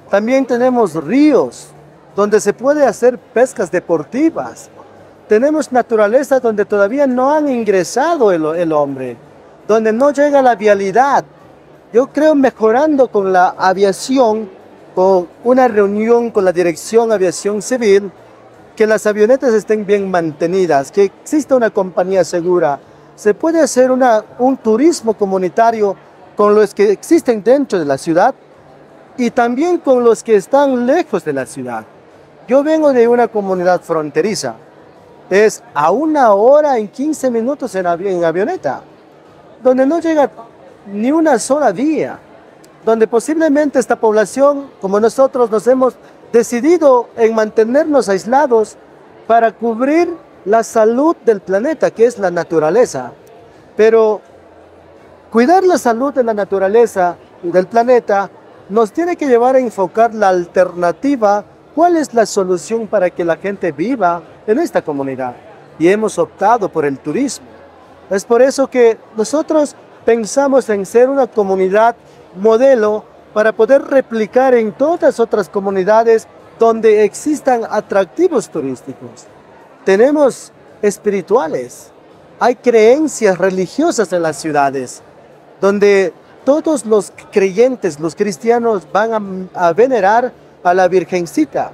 También tenemos ríos donde se puede hacer pescas deportivas. Tenemos naturaleza donde todavía no han ingresado el, el hombre, donde no llega la vialidad. Yo creo mejorando con la aviación con una reunión con la Dirección Aviación Civil, que las avionetas estén bien mantenidas, que exista una compañía segura. Se puede hacer un turismo comunitario con los que existen dentro de la ciudad y también con los que están lejos de la ciudad. Yo vengo de una comunidad fronteriza. Es a una hora en 15 minutos en, en avioneta, donde no llega ni una sola vía donde posiblemente esta población, como nosotros, nos hemos decidido en mantenernos aislados para cubrir la salud del planeta, que es la naturaleza. Pero cuidar la salud de la naturaleza del planeta nos tiene que llevar a enfocar la alternativa, cuál es la solución para que la gente viva en esta comunidad. Y hemos optado por el turismo. Es por eso que nosotros pensamos en ser una comunidad modelo para poder replicar en todas otras comunidades donde existan atractivos turísticos. Tenemos espirituales, hay creencias religiosas en las ciudades, donde todos los creyentes, los cristianos, van a, venerar a la Virgencita.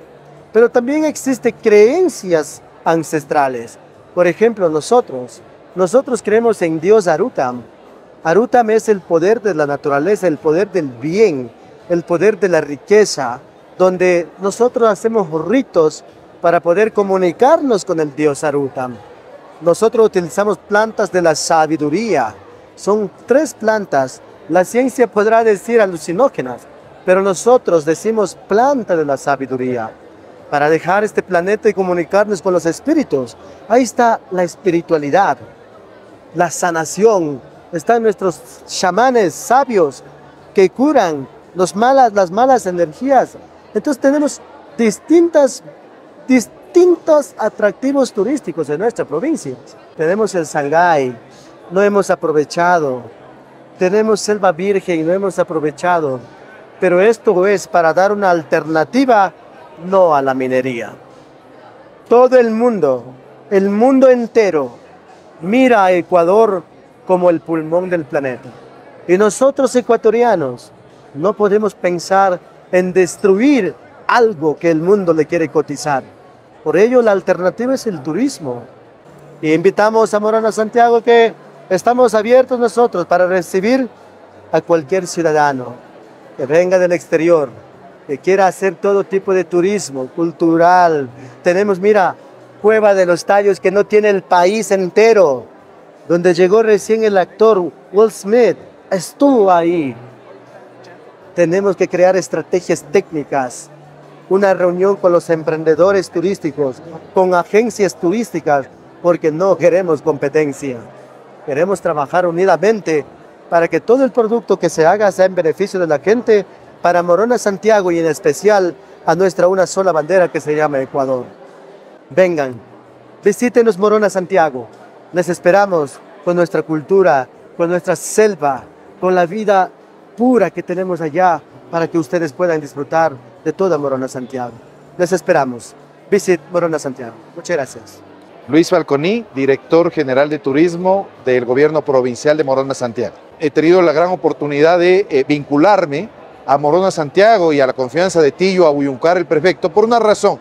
Pero también existen creencias ancestrales. Por ejemplo, nosotros, nosotros creemos en Dios Arutam, Arutam es el poder de la naturaleza, el poder del bien, el poder de la riqueza, donde nosotros hacemos ritos para poder comunicarnos con el dios Arutam. Nosotros utilizamos plantas de la sabiduría. Son tres plantas. La ciencia podrá decir alucinógenas, pero nosotros decimos planta de la sabiduría para dejar este planeta y comunicarnos con los espíritus. Ahí está la espiritualidad, la sanación, están nuestros chamanes sabios que curan malas, las malas energías. Entonces tenemos distintas, distintos atractivos turísticos en nuestra provincia. Tenemos el Sangay, no hemos aprovechado. Tenemos Selva Virgen, no hemos aprovechado. Pero esto es para dar una alternativa no a la minería. Todo el mundo, el mundo entero, mira a Ecuador como el pulmón del planeta. Y nosotros ecuatorianos no podemos pensar en destruir algo que el mundo le quiere cotizar. Por ello la alternativa es el turismo. Y invitamos a Morona Santiago que estamos abiertos nosotros para recibir a cualquier ciudadano que venga del exterior, que quiera hacer todo tipo de turismo cultural. Tenemos, mira, Cueva de los Tallos que no tiene el país entero donde llegó recién el actor Will Smith, estuvo ahí. Tenemos que crear estrategias técnicas, una reunión con los emprendedores turísticos, con agencias turísticas, porque no queremos competencia. Queremos trabajar unidamente para que todo el producto que se haga sea en beneficio de la gente, para Morona Santiago y en especial a nuestra una sola bandera que se llama Ecuador. Vengan, visítenos Morona Santiago esperamos con nuestra cultura, con nuestra selva, con la vida pura que tenemos allá para que ustedes puedan disfrutar de toda Morona Santiago. Les esperamos. Visit Morona Santiago. Muchas gracias. Luis Falconi, director general de turismo del gobierno provincial de Morona Santiago. He tenido la gran oportunidad de eh, vincularme a Morona Santiago y a la confianza de Tillo, a el prefecto, por una razón,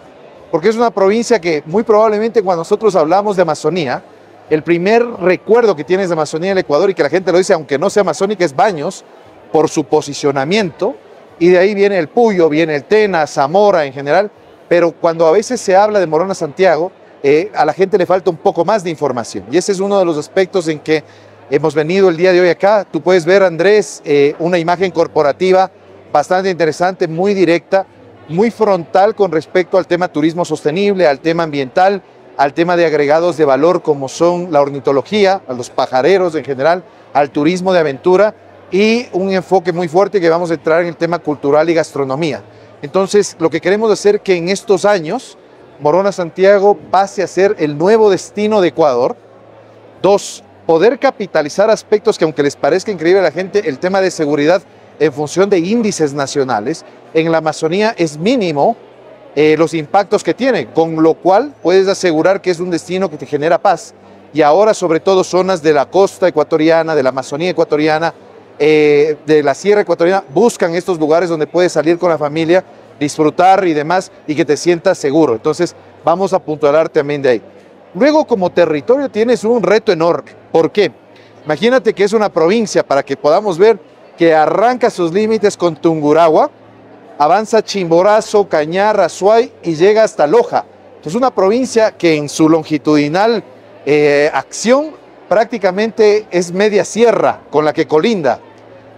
porque es una provincia que muy probablemente cuando nosotros hablamos de Amazonía, el primer recuerdo que tienes de Amazonía en el Ecuador y que la gente lo dice, aunque no sea amazónica, es Baños, por su posicionamiento, y de ahí viene el Puyo, viene el Tena, Zamora en general, pero cuando a veces se habla de Morona Santiago, eh, a la gente le falta un poco más de información, y ese es uno de los aspectos en que hemos venido el día de hoy acá. Tú puedes ver, Andrés, eh, una imagen corporativa bastante interesante, muy directa, muy frontal con respecto al tema turismo sostenible, al tema ambiental, al tema de agregados de valor como son la ornitología, a los pajareros en general, al turismo de aventura y un enfoque muy fuerte que vamos a entrar en el tema cultural y gastronomía. Entonces, lo que queremos hacer es que en estos años Morona Santiago pase a ser el nuevo destino de Ecuador. Dos, poder capitalizar aspectos que aunque les parezca increíble a la gente, el tema de seguridad en función de índices nacionales en la Amazonía es mínimo eh, los impactos que tiene, con lo cual puedes asegurar que es un destino que te genera paz. Y ahora sobre todo zonas de la costa ecuatoriana, de la Amazonía ecuatoriana, eh, de la Sierra ecuatoriana, buscan estos lugares donde puedes salir con la familia, disfrutar y demás, y que te sientas seguro. Entonces vamos a puntualarte también de ahí. Luego como territorio tienes un reto enorme. ¿Por qué? Imagínate que es una provincia, para que podamos ver que arranca sus límites con Tungurahua, avanza Chimborazo, Cañar, Azuay y llega hasta Loja. ...es una provincia que en su longitudinal eh, acción prácticamente es media sierra con la que colinda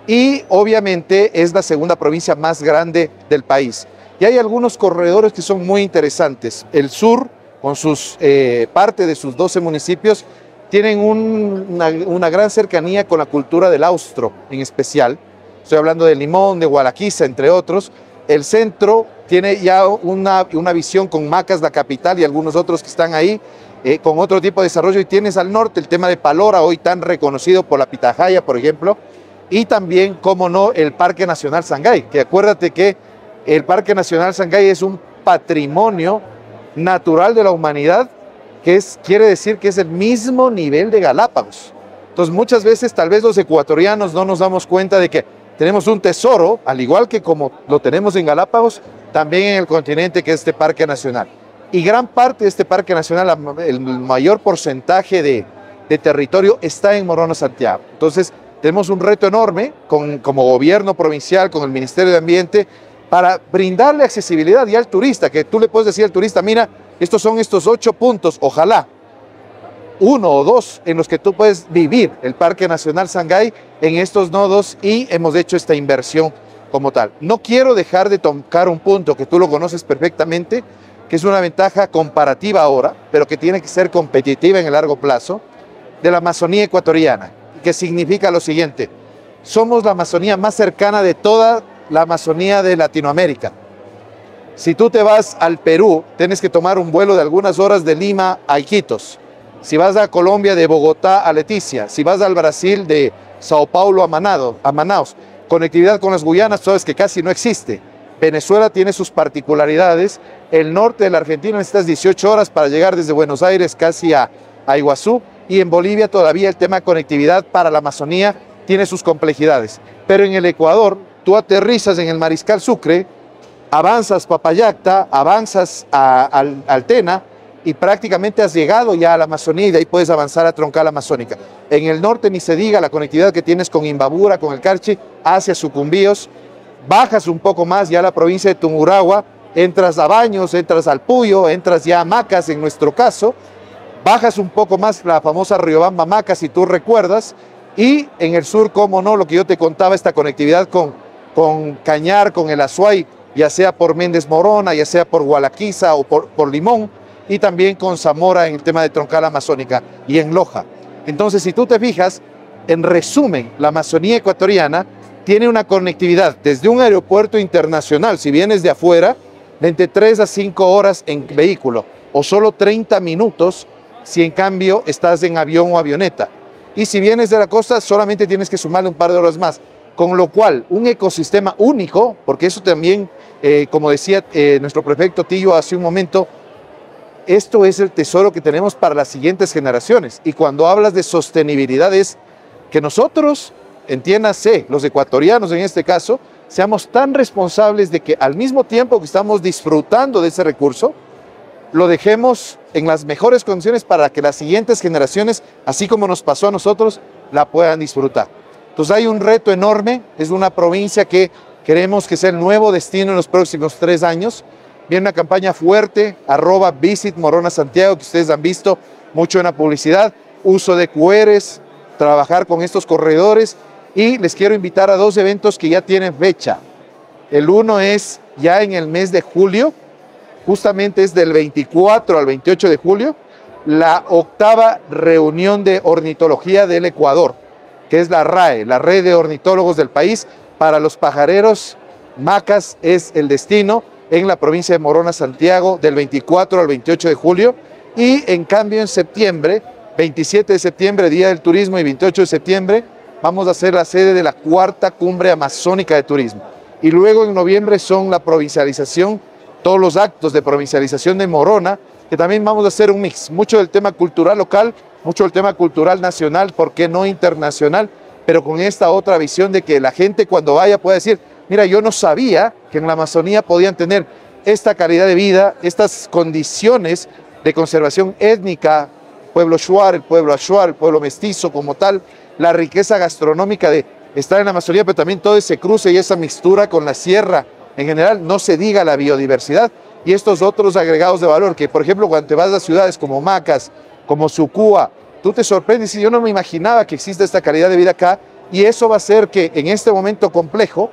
y obviamente es la segunda provincia más grande del país. Y hay algunos corredores que son muy interesantes. El sur, con sus, eh, parte de sus 12 municipios, tienen una, una, gran cercanía con la cultura del austro en especial. Estoy hablando de Limón, de Gualaquiza, entre otros, el centro tiene ya una, visión con Macas, la capital, y algunos otros que están ahí, eh, con otro tipo de desarrollo. Y tienes al norte el tema de Palora, hoy tan reconocido por la Pitajaya, por ejemplo, y también, como no, el Parque Nacional Sangay, que acuérdate que el Parque Nacional Sangay es un patrimonio natural de la humanidad, que es, quiere decir que es el mismo nivel de Galápagos. Entonces muchas veces tal vez los ecuatorianos no nos damos cuenta de que tenemos un tesoro, al igual que como lo tenemos en Galápagos, también en el continente que es este parque nacional. Y gran parte de este parque nacional, el mayor porcentaje de, territorio está en morona Santiago. Entonces, tenemos un reto enorme con, como gobierno provincial, con el Ministerio de Ambiente, para brindarle accesibilidad ya al turista, que tú le puedes decir al turista, mira, estos son estos ocho puntos, ojalá, uno o dos en los que tú puedes vivir el Parque Nacional Sangay en estos nodos y hemos hecho esta inversión como tal. No quiero dejar de tocar un punto que tú lo conoces perfectamente, que es una ventaja comparativa ahora, pero que tiene que ser competitiva en el largo plazo, de la Amazonía ecuatoriana, que significa lo siguiente, somos la Amazonía más cercana de toda la Amazonía de Latinoamérica. Si tú te vas al Perú, tienes que tomar un vuelo de algunas horas de Lima a Iquitos si vas a Colombia, de Bogotá a Leticia. Si vas al Brasil, de Sao Paulo a, Manado, a Manaus. Conectividad con las Guyanas, sabes que casi no existe. Venezuela tiene sus particularidades. El norte de la Argentina necesitas 18 horas para llegar desde Buenos Aires casi a, Iguazú. Y en Bolivia todavía el tema de conectividad para la Amazonía tiene sus complejidades. Pero en el Ecuador, tú aterrizas en el Mariscal Sucre, avanzas Papayacta, avanzas a, Altena y prácticamente has llegado ya a la Amazonía y de ahí puedes avanzar a Troncal Amazónica. En el norte ni se diga la conectividad que tienes con Imbabura, con el Carchi, hacia Sucumbíos, bajas un poco más ya a la provincia de Tumuragua, entras a Baños, entras al Puyo, entras ya a Macas en nuestro caso, bajas un poco más la famosa Riobamba Macas si tú recuerdas, y en el sur, como no, lo que yo te contaba, esta conectividad con, con Cañar, con el Azuay, ya sea por Méndez Morona, ya sea por Gualaquiza o por, por Limón, y también con Zamora en el tema de Troncal Amazónica y en Loja. Entonces, si tú te fijas, en resumen, la Amazonía ecuatoriana tiene una conectividad desde un aeropuerto internacional, si vienes de afuera, de entre 3 a 5 horas en vehículo o solo 30 minutos si en cambio estás en avión o avioneta. Y si vienes de la costa, solamente tienes que sumarle un par de horas más. Con lo cual, un ecosistema único, porque eso también, eh, como decía eh, nuestro prefecto Tillo hace un momento, esto es el tesoro que tenemos para las siguientes generaciones. Y cuando hablas de sostenibilidad es que nosotros, entiéndase, los ecuatorianos en este caso, seamos tan responsables de que al mismo tiempo que estamos disfrutando de ese recurso, lo dejemos en las mejores condiciones para que las siguientes generaciones, así como nos pasó a nosotros, la puedan disfrutar. Entonces hay un reto enorme, es una provincia que queremos que sea el nuevo destino en los próximos tres años Viene una campaña fuerte, arroba Visit Morona Santiago, que ustedes han visto mucho en la publicidad, uso de QRs, trabajar con estos corredores y les quiero invitar a dos eventos que ya tienen fecha. El uno es ya en el mes de julio, justamente es del 24 al 28 de julio, la octava reunión de ornitología del Ecuador, que es la RAE, la Red de Ornitólogos del País. Para los pajareros, Macas es el destino en la provincia de Morona, Santiago, del 24 al 28 de julio. Y en cambio en septiembre, 27 de septiembre, Día del Turismo, y 28 de septiembre, vamos a ser la sede de la cuarta cumbre amazónica de turismo. Y luego en noviembre son la provincialización, todos los actos de provincialización de Morona, que también vamos a hacer un mix, mucho del tema cultural local, mucho del tema cultural nacional, ¿por qué no internacional? Pero con esta otra visión de que la gente cuando vaya pueda decir, mira, yo no sabía que en la Amazonía podían tener esta calidad de vida, estas condiciones de conservación étnica, pueblo shuar, el pueblo ashuar, el pueblo mestizo como tal, la riqueza gastronómica de estar en la Amazonía, pero también todo ese cruce y esa mixtura con la sierra en general, no se diga la biodiversidad y estos otros agregados de valor que, por ejemplo, cuando te vas a ciudades como Macas, como Sucúa, tú te sorprendes y yo no me imaginaba que exista esta calidad de vida acá y eso va a hacer que en este momento complejo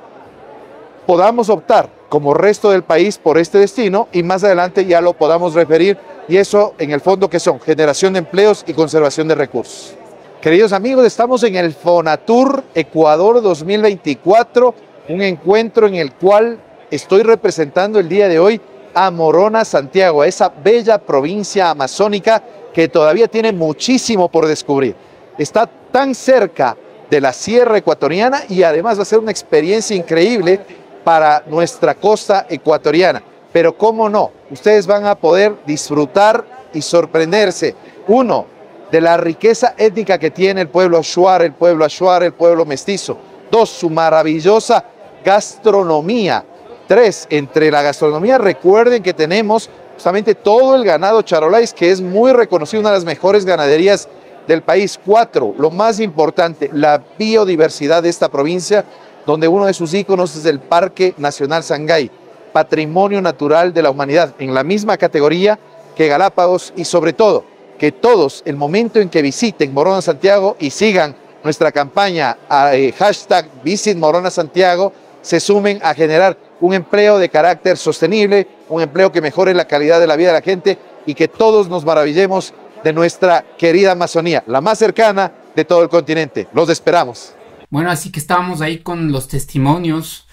podamos optar como resto del país por este destino y más adelante ya lo podamos referir y eso en el fondo que son generación de empleos y conservación de recursos. Queridos amigos, estamos en el Fonatur Ecuador 2024, un encuentro en el cual estoy representando el día de hoy a Morona, Santiago, a esa bella provincia amazónica que todavía tiene muchísimo por descubrir. Está tan cerca de la sierra ecuatoriana y además va a ser una experiencia increíble para nuestra costa ecuatoriana. Pero cómo no, ustedes van a poder disfrutar y sorprenderse, uno, de la riqueza étnica que tiene el pueblo Ashuar, el pueblo Ashuar, el pueblo mestizo. Dos, su maravillosa gastronomía. Tres, entre la gastronomía, recuerden que tenemos justamente todo el ganado charolais, que es muy reconocido, una de las mejores ganaderías del país. Cuatro, lo más importante, la biodiversidad de esta provincia donde uno de sus íconos es el Parque Nacional Sangay, patrimonio natural de la humanidad, en la misma categoría que Galápagos y sobre todo que todos el momento en que visiten Morona Santiago y sigan nuestra campaña eh, hashtag Visit Morona Santiago, se sumen a generar un empleo de carácter sostenible, un empleo que mejore la calidad de la vida de la gente y que todos nos maravillemos de nuestra querida Amazonía, la más cercana de todo el continente. Los esperamos. Bueno, así que estábamos ahí con los testimonios,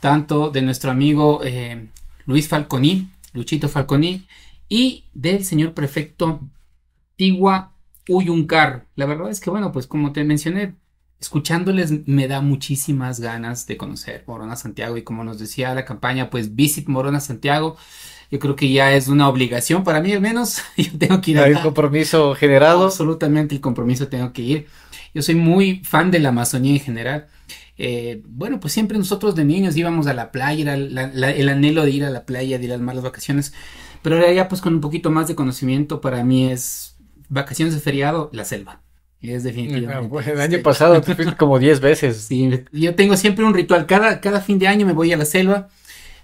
tanto de nuestro amigo eh, Luis Falconi, Luchito Falconi, y del señor prefecto Tigua Uyuncar. La verdad es que, bueno, pues como te mencioné, escuchándoles me da muchísimas ganas de conocer Morona Santiago y como nos decía la campaña, pues visit Morona Santiago. Yo creo que ya es una obligación para mí al menos. <laughs> Yo tengo que ir. Hay un compromiso generado. Absolutamente el compromiso tengo que ir. Yo soy muy fan de la Amazonía en general. Eh, bueno, pues siempre nosotros de niños íbamos a la playa, era el anhelo de ir a la playa, de ir al mar las vacaciones, pero ahora ya pues con un poquito más de conocimiento para mí es vacaciones de feriado, la selva. Es definitivamente. Ah, el este año pasado como 10 veces. yo tengo siempre un ritual. Cada, cada fin de año me voy a la selva.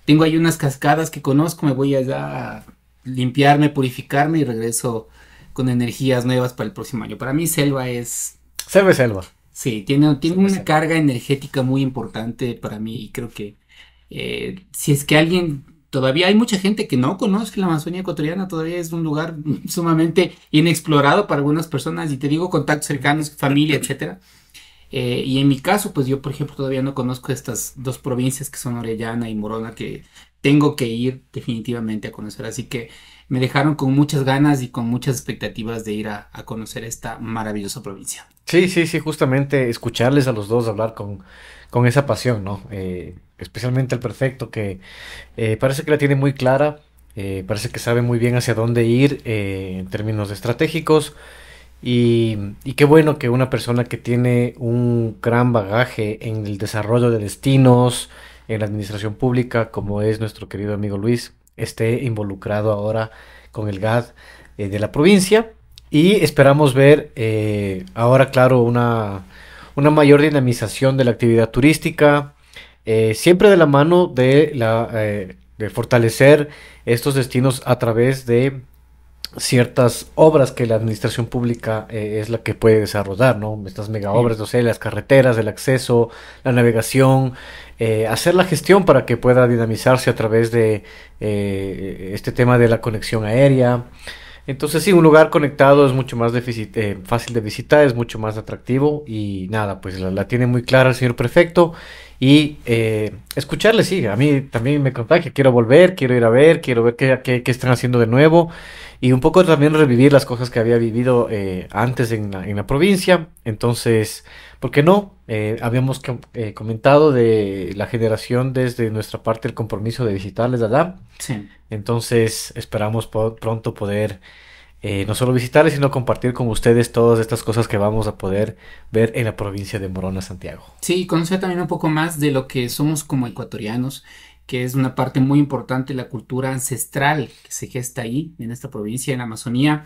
Tengo ahí unas cascadas que conozco. Me voy allá a limpiarme, purificarme y regreso con energías nuevas para el próximo año. Para mí, selva es ve selva. Sí, tiene, tiene una carga energética muy importante para mí y creo que eh, si es que alguien todavía hay mucha gente que no conoce la Amazonía ecuatoriana, todavía es un lugar sumamente inexplorado para algunas personas, y te digo contactos cercanos, familia, etcétera. Eh, y en mi caso, pues yo, por ejemplo, todavía no conozco estas dos provincias que son Orellana y Morona, que tengo que ir definitivamente a conocer. Así que me dejaron con muchas ganas y con muchas expectativas de ir a conocer esta maravillosa provincia. Sí, sí, sí, justamente escucharles a los dos hablar con, con esa pasión, ¿no? Eh, especialmente el perfecto que eh, parece que la tiene muy clara, eh, parece que sabe muy bien hacia dónde ir en términos estratégicos y, y, qué bueno que una persona que tiene un gran bagaje en el desarrollo de destinos, en la administración pública, como es nuestro querido amigo Luis, esté involucrado ahora con el GAD de la provincia y esperamos ver eh, ahora, claro, una, mayor dinamización de la actividad turística, eh, siempre de la mano de, la, eh, de fortalecer estos destinos a través de ciertas obras que la administración pública es la que puede desarrollar, ¿no? Estas mega obras, no sé, las carreteras, el acceso, la navegación, hacer la gestión para que pueda dinamizarse a través de este tema de la conexión aérea, entonces sí, un lugar conectado es mucho más eh, fácil de visitar, es mucho más atractivo y nada, pues la, tiene muy clara el señor prefecto y eh, escucharle, sí, a mí también me contagia, quiero volver, quiero ir a ver, quiero ver qué, están haciendo de nuevo y un poco también revivir las cosas que había vivido eh, antes en en la provincia. Entonces... Porque no, eh, habíamos eh, comentado de la generación desde nuestra parte el compromiso de visitarles, ¿verdad? Sí. Entonces esperamos pronto poder eh, no solo visitarles, sino compartir con ustedes todas estas cosas que vamos a poder ver en la provincia de Morona, Santiago. Sí, conocer también un poco más de lo que somos como ecuatorianos, que es una parte muy importante de la cultura ancestral que se gesta ahí, en esta provincia, en la Amazonía.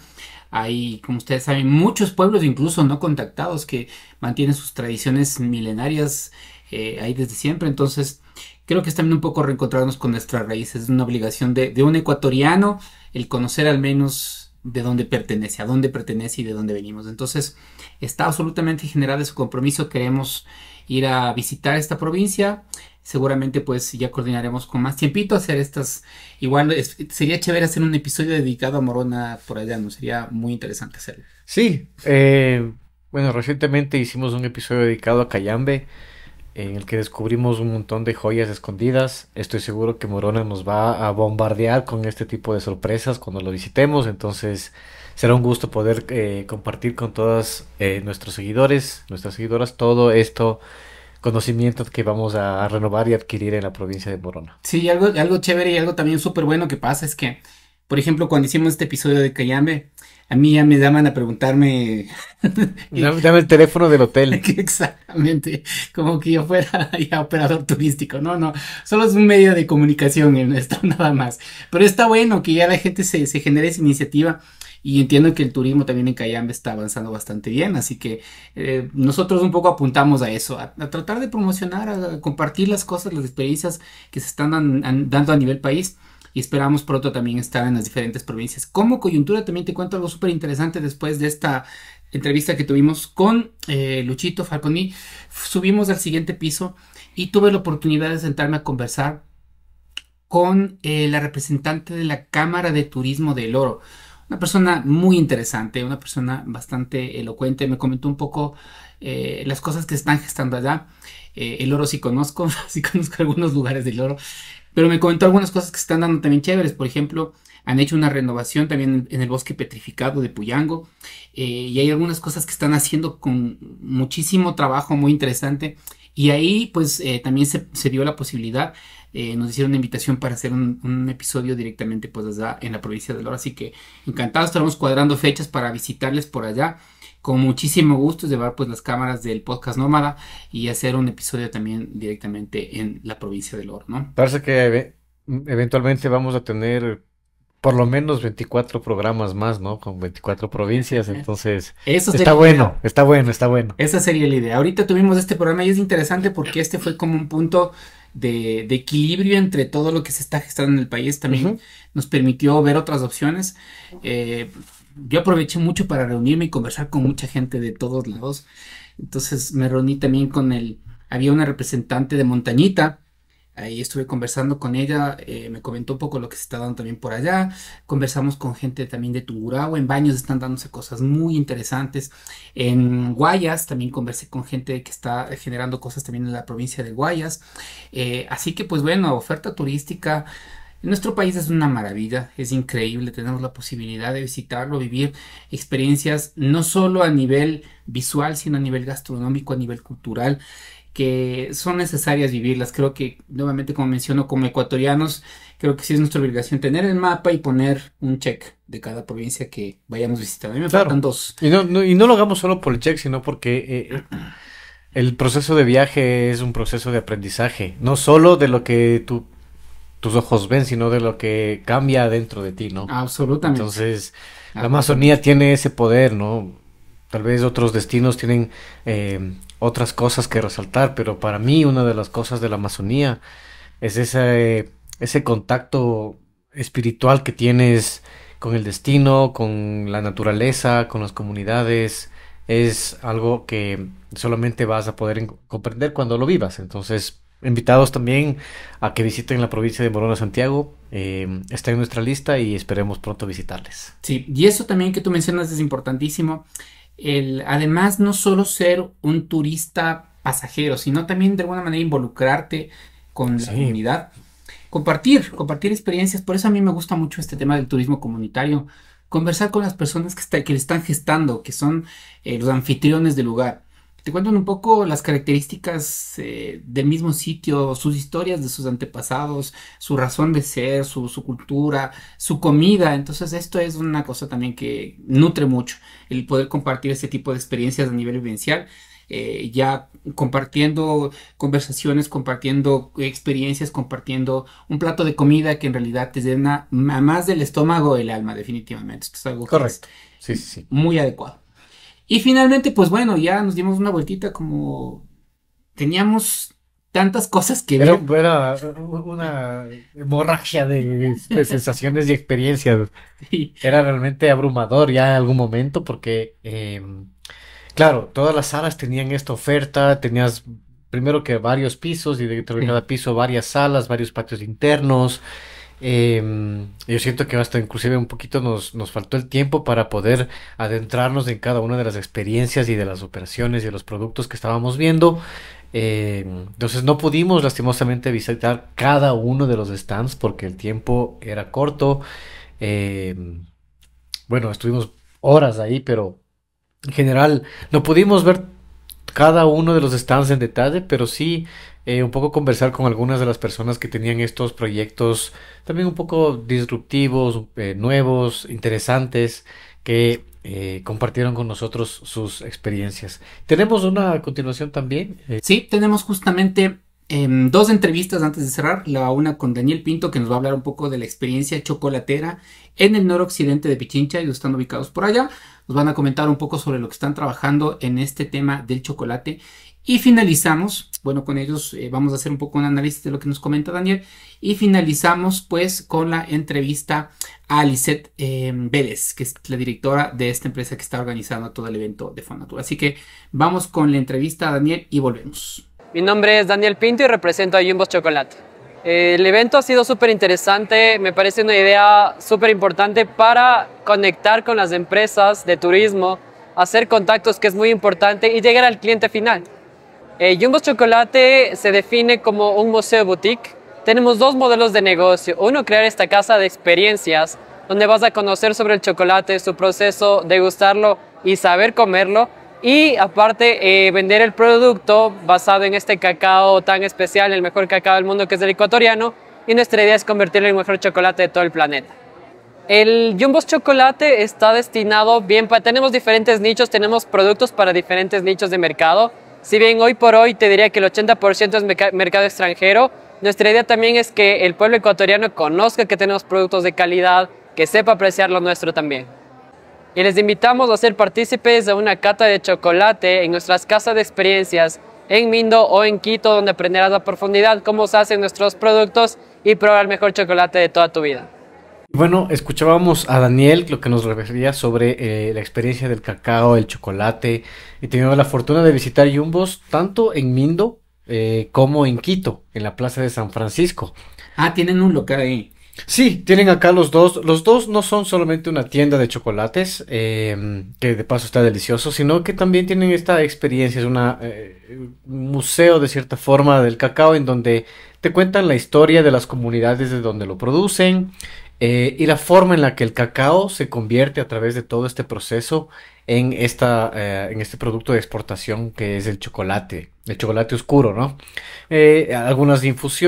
Hay, como ustedes saben, muchos pueblos incluso no contactados que mantienen sus tradiciones milenarias eh, ahí desde siempre. Entonces, creo que es también un poco reencontrarnos con nuestras raíces. Es una obligación de, de un ecuatoriano el conocer al menos de dónde pertenece, a dónde pertenece y de dónde venimos. Entonces, está absolutamente generado su compromiso. Queremos ir a visitar esta provincia. Seguramente pues ya coordinaremos con más tiempito hacer estas. Igual sería chévere hacer un episodio dedicado a Morona por allá, ¿no? Sería muy interesante hacerlo. Sí, eh, bueno, recientemente hicimos un episodio dedicado a Cayambe en el que descubrimos un montón de joyas escondidas. Estoy seguro que Morona nos va a bombardear con este tipo de sorpresas cuando lo visitemos, entonces será un gusto poder eh, compartir con todos eh, nuestros seguidores, nuestras seguidoras, todo esto conocimiento que vamos a renovar y adquirir en la provincia de Morona. Sí, algo, algo chévere y algo también súper bueno que pasa es que, por ejemplo, cuando hicimos este episodio de Cayambe, a mí ya me llaman a preguntarme. <laughs> Dame el teléfono del hotel. <laughs> Exactamente, como que yo fuera <laughs> ya operador turístico. No, no, solo es un medio de comunicación en esto, nada más. Pero está bueno que ya la gente se, genere esa iniciativa. Y entiendo que el turismo también en Cayambe está avanzando bastante bien, así que eh, nosotros un poco apuntamos a eso, a, tratar de promocionar, a, compartir las cosas, las experiencias que se están dando a nivel país y esperamos pronto también estar en las diferentes provincias. Como coyuntura también te cuento algo súper interesante después de esta entrevista que tuvimos con eh, Luchito Falconi. Subimos al siguiente piso y tuve la oportunidad de sentarme a conversar con eh, la representante de la Cámara de Turismo del Oro. Una persona muy interesante, una persona bastante elocuente. Me comentó un poco eh, las cosas que están gestando allá. Eh, el oro sí conozco, <laughs> sí conozco algunos lugares del oro. Pero me comentó algunas cosas que están dando también chéveres. Por ejemplo, han hecho una renovación también en el bosque petrificado de Puyango. Eh, y hay algunas cosas que están haciendo con muchísimo trabajo muy interesante. Y ahí pues eh, también se, dio la posibilidad, eh, nos hicieron una invitación para hacer un, un episodio directamente pues allá en la provincia de Lora. Así que encantados, estaremos cuadrando fechas para visitarles por allá con muchísimo gusto llevar pues las cámaras del podcast nómada y hacer un episodio también directamente en la provincia del oro, ¿no? Parece que eventualmente vamos a tener por lo menos 24 programas más, ¿no? Con 24 provincias, <laughs> entonces Eso está bueno, está bueno, está bueno. Esa sería la idea. Ahorita tuvimos este programa y es interesante porque este fue como un punto de, equilibrio entre todo lo que se está gestando en el país. También nos permitió ver otras opciones. Eh, yo aproveché mucho para reunirme y conversar con mucha gente de todos lados. Entonces me reuní también con el, había una representante de Montañita, ahí estuve conversando con ella, eh, me comentó un poco lo que se está dando también por allá, conversamos con gente también de Tungurahua, en Baños están dándose cosas muy interesantes, en Guayas también conversé con gente que está generando cosas también en la provincia de Guayas, eh, así que pues bueno, oferta turística nuestro país es una maravilla, es increíble, tenemos la posibilidad de visitarlo, vivir experiencias no solo a nivel visual, sino a nivel gastronómico, a nivel cultural, que son necesarias vivirlas. Creo que, nuevamente, como menciono, como ecuatorianos, creo que sí es nuestra obligación tener el mapa y poner un check de cada provincia que vayamos visitando. A mí me faltan dos. Y no, lo hagamos solo por el check, sino porque... Eh, eh, el proceso de viaje es un proceso de aprendizaje, no solo de lo que tú tus ojos ven, sino de lo que cambia dentro de ti, ¿no? Absolutamente. Entonces, la Amazonía tiene ese poder, ¿no? Tal vez otros destinos tienen eh, otras cosas que resaltar, pero para mí una de las cosas de la Amazonía es ese, eh, ese contacto espiritual que tienes con el destino, con la naturaleza, con las comunidades. Es algo que solamente vas a poder comprender cuando lo vivas. Entonces, invitados también a que visiten la provincia de Morona, Santiago. Eh, está en nuestra lista y esperemos pronto visitarles. Sí, y eso también que tú mencionas es importantísimo. El, además, no solo ser un turista pasajero, sino también de alguna manera involucrarte con la comunidad. Compartir, compartir experiencias. Por eso a mí me gusta mucho este tema del turismo comunitario. Conversar con las personas que, le están gestando, que son eh, los anfitriones del lugar te cuentan un poco las características eh, del mismo sitio, sus historias de sus antepasados, su razón de ser, su, cultura, su comida. Entonces esto es una cosa también que nutre mucho, el poder compartir este tipo de experiencias a nivel vivencial. Eh, ya compartiendo conversaciones, compartiendo experiencias, compartiendo un plato de comida que en realidad te llena más del estómago el alma, definitivamente. Esto es algo Correcto. sí, sí. muy adecuado. Y finalmente, pues bueno, ya nos dimos una vueltita como teníamos tantas cosas que ver. Era una hemorragia de, sensaciones y experiencias. Era realmente abrumador ya en algún momento porque, em, claro, todas las salas tenían esta oferta, tenías primero que varios pisos y de determinado piso varias salas, varios patios internos. Em, yo siento que hasta inclusive un poquito nos, faltó el tiempo para poder adentrarnos en cada una de las experiencias y de las operaciones y de los productos que estábamos viendo. Em, entonces no pudimos lastimosamente visitar cada uno de los stands porque el tiempo era corto. Em, bueno, estuvimos horas ahí, pero en general no pudimos ver cada uno de los stands en detalle, pero sí eh, un poco conversar con algunas de las personas que tenían estos proyectos también un poco disruptivos, eh, nuevos, interesantes, que eh, compartieron con nosotros sus experiencias. Tenemos una continuación también. Sí, tenemos justamente em, dos entrevistas antes de cerrar, la una con Daniel Pinto que nos va a hablar un poco de la experiencia chocolatera en el noroccidente de Pichincha y están ubicados por allá nos van a comentar un poco sobre lo que están trabajando en este tema del chocolate. Y finalizamos, bueno, con ellos eh, vamos a hacer un poco un análisis de lo que nos comenta Daniel. Y finalizamos pues con la entrevista a Lisette em, Vélez, que es la directora de esta empresa que está organizando todo el evento de Fonatura. Así que vamos con la entrevista a Daniel y volvemos. Mi nombre es Daniel Pinto y represento a Jumbo Chocolate. Eh, el evento ha sido súper interesante, me parece una idea súper importante para conectar con las empresas de turismo, hacer contactos que es muy importante y llegar al cliente final. Eh, Jumbo Chocolate se define como un museo boutique. Tenemos dos modelos de negocio. Uno, crear esta casa de experiencias, donde vas a conocer sobre el chocolate, su proceso, degustarlo y saber comerlo y aparte eh, vender el producto basado en este cacao tan especial, el mejor cacao del mundo que es el ecuatoriano y nuestra idea es convertirlo en el mejor chocolate de todo el planeta. El Jumbos Chocolate está destinado bien Tenemos diferentes nichos, tenemos productos para diferentes nichos de mercado. Si bien hoy por hoy te diría que el 80% es mercado extranjero, nuestra idea también es que el pueblo ecuatoriano conozca que tenemos productos de calidad, que sepa apreciar lo nuestro también y les invitamos a ser partícipes de una cata de chocolate en nuestras casas de experiencias en Mindo o en Quito, donde aprenderás a profundidad cómo se hacen nuestros productos y probar el mejor chocolate de toda tu vida. Bueno, escuchábamos a Daniel lo que nos refería sobre eh, la experiencia del cacao, el chocolate, y teniendo la fortuna de visitar Jumbos tanto en Mindo eh, como en Quito, en la Plaza de San Francisco. Ah, tienen un local ahí. Sí, tienen acá los dos. Los dos no son solamente una tienda de chocolates, eh, que de paso está delicioso, sino que también tienen esta experiencia, es eh, un museo de cierta forma del cacao en donde te cuentan la historia de las comunidades de donde lo producen, eh, y la forma en la que el cacao se convierte a través de todo este proceso en, esta, eh, en este producto de exportación que es el chocolate, el chocolate oscuro, ¿no? Eh, algunas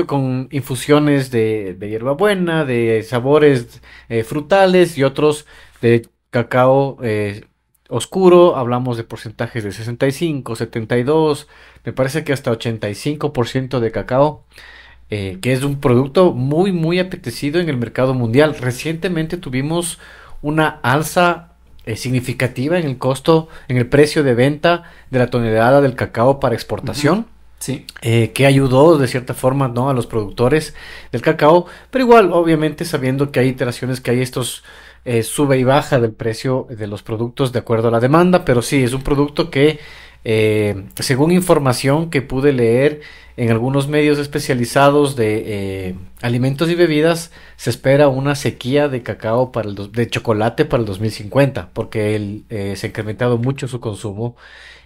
con infusiones de, de, hierbabuena, de sabores frutales y otros de cacao oscuro, hablamos de porcentajes de 65, 72, me parece que hasta 85% de cacao. Eh, que es un producto muy, muy apetecido en el mercado mundial. Recientemente tuvimos una alza eh, significativa en el costo, en el precio de venta de la tonelada del cacao para exportación. Sí. Eh, que ayudó de cierta forma ¿no? a los productores del cacao, pero igual obviamente sabiendo que hay iteraciones, que hay estos sube y baja del precio de los productos de acuerdo a la demanda, pero sí, es un producto que eh, según información que pude leer en algunos medios especializados de eh, alimentos y bebidas, se espera una sequía de cacao para el de chocolate para el 2050, porque el, eh, se ha incrementado mucho su consumo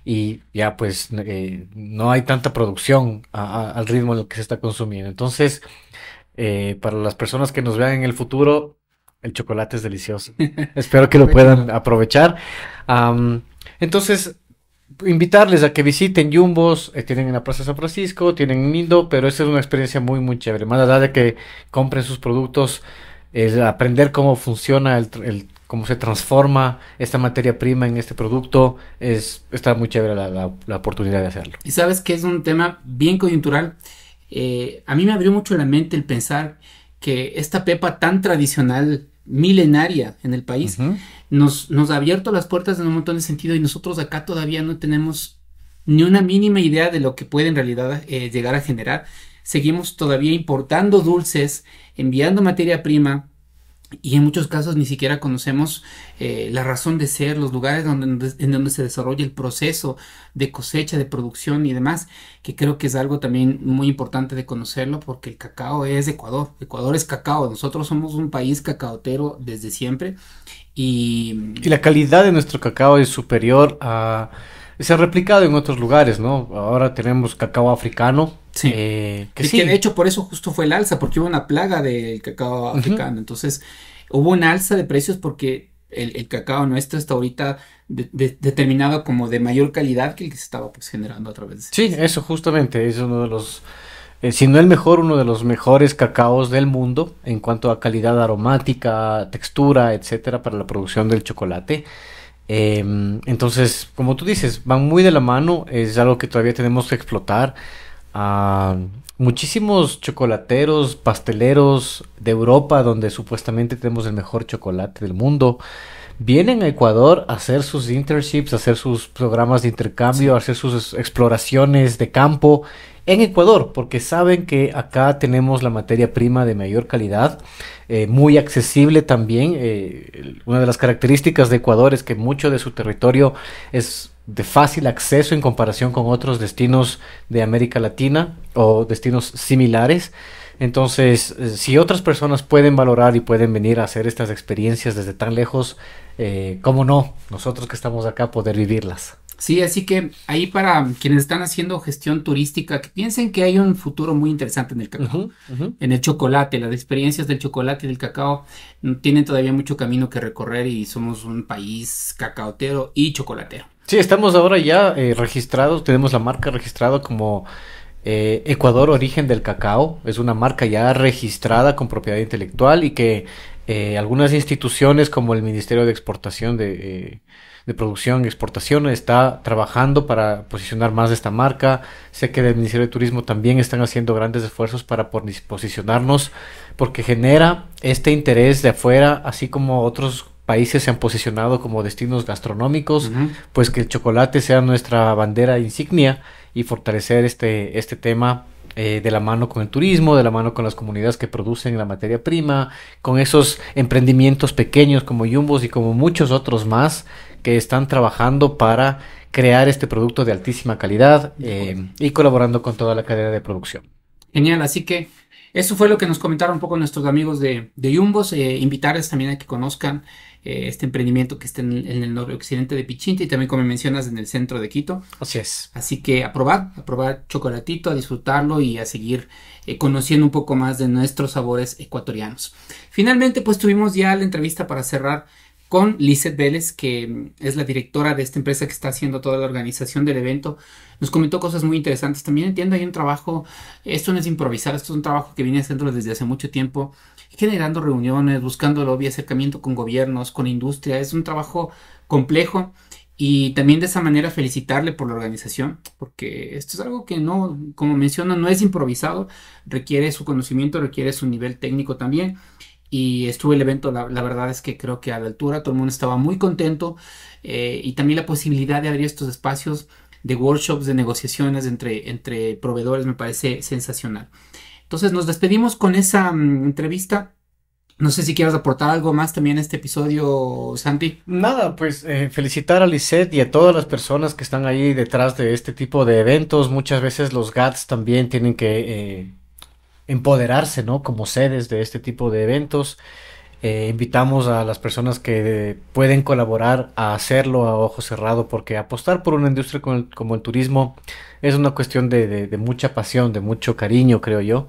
y ya pues no hay tanta producción al ritmo en el que se está consumiendo. Entonces, para las personas que nos vean en el futuro, el chocolate es delicioso. <laughs> Espero que lo puedan aprovechar. entonces, invitarles a que visiten Jumbos, eh, tienen en la Plaza San Francisco, tienen Mindo, pero esa es una experiencia muy, muy chévere. Más allá de que compren sus productos, es aprender cómo funciona, el, cómo se transforma esta materia prima en este producto, es, está muy chévere la, la, oportunidad de hacerlo. Y sabes que es un tema bien coyuntural. Eh, a mí me abrió mucho la mente el pensar que esta pepa tan tradicional, milenaria en el país, nos, nos ha abierto las puertas en un montón de sentido y nosotros acá todavía no tenemos ni una mínima idea de lo que puede en realidad eh, llegar a generar. Seguimos todavía importando dulces, enviando materia prima, y en muchos casos ni siquiera conocemos eh, la razón de ser, los lugares donde, en donde se desarrolla el proceso de cosecha, de producción y demás, que creo que es algo también muy importante de conocerlo porque el cacao es Ecuador, Ecuador es cacao, nosotros somos un país cacaotero desde siempre y, la calidad de nuestro cacao es superior a... Se ha replicado en otros lugares, ¿no? Ahora tenemos cacao africano. Sí. Eh, que, sí. de hecho por eso justo fue el alza, porque hubo una plaga del cacao africano. Entonces hubo un alza de precios porque el, cacao nuestro está ahorita determinado como de mayor calidad que el que se estaba pues, generando a través de... Sí, eso justamente es uno de los eh, sino el mejor, uno de los mejores cacaos del mundo en cuanto a calidad aromática, textura, etcétera, para la producción del chocolate. Em, entonces, como tú dices, van muy de la mano, es algo que todavía tenemos que explotar. Ah, muchísimos chocolateros, pasteleros de Europa, donde supuestamente tenemos el mejor chocolate del mundo, vienen a Ecuador a hacer sus internships, a hacer sus programas de intercambio, a hacer sus exploraciones de campo en Ecuador, porque saben que acá tenemos la materia prima de mayor calidad, eh, muy accesible también. Eh, una de las características de Ecuador es que mucho de su territorio es de fácil acceso en comparación con otros destinos de América Latina o destinos similares. Entonces, eh, si otras personas pueden valorar y pueden venir a hacer estas experiencias desde tan lejos, eh, ¿cómo no? Nosotros que estamos acá poder vivirlas. Sí, así que ahí para quienes están haciendo gestión turística, que piensen que hay un futuro muy interesante en el cacao, en el chocolate, las experiencias del chocolate y del cacao mm, tienen todavía mucho camino que recorrer y somos un país cacaotero y chocolatero. Sí, estamos ahora ya eh, registrados, tenemos la marca registrada como eh, Ecuador Origen del Cacao, es una marca ya registrada con propiedad intelectual y que eh, algunas instituciones como el Ministerio de Exportación de de producción y exportación está trabajando para posicionar más esta marca. Sé que el Ministerio de Turismo también están haciendo grandes esfuerzos para posicionarnos porque genera este interés de afuera, así como otros países se han posicionado como destinos gastronómicos, pues que el chocolate sea nuestra bandera insignia y fortalecer este, este tema eh, de la mano con el turismo, de la mano con las comunidades que producen la materia prima, con esos emprendimientos pequeños como Jumbos y como muchos otros más que están trabajando para crear este producto de altísima calidad eh, y colaborando con toda la cadena de producción. Genial, así que eso fue lo que nos comentaron un poco nuestros amigos de, de invitarles también a que conozcan eh, este emprendimiento que está en, el noroccidente de Pichincha y también como mencionas en el centro de Quito. Así es. Así que a probar, a probar chocolatito, a disfrutarlo y a seguir eh, conociendo un poco más de nuestros sabores ecuatorianos. Finalmente pues tuvimos ya la entrevista para cerrar con Lizeth Vélez, que es la directora de esta empresa que está haciendo toda la organización del evento. Nos comentó cosas muy interesantes. También entiendo, hay un trabajo, esto no es improvisado, esto es un trabajo que viene haciendo desde hace mucho tiempo, generando reuniones, buscando lobby, acercamiento con gobiernos, con industria. Es un trabajo complejo. Y también de esa manera felicitarle por la organización, porque esto es algo que no, como menciona, no es improvisado, requiere su conocimiento, requiere su nivel técnico también y estuvo el evento, la, verdad es que creo que a la altura todo el mundo estaba muy contento eh, y también la posibilidad de abrir estos espacios de workshops, de negociaciones entre, entre proveedores me parece sensacional. Entonces nos despedimos con esa mm, entrevista. No sé si quieres aportar algo más también a este episodio, Santi. Nada, pues eh, felicitar a Lisette y a todas las personas que están ahí detrás de este tipo de eventos. Muchas veces los GATS también tienen que eh, empoderarse, ¿no? Como sedes de este tipo de eventos. Eh, invitamos a las personas que pueden colaborar a hacerlo a ojo cerrado, porque apostar por una industria como el, turismo es una cuestión de, mucha pasión, de mucho cariño, creo yo.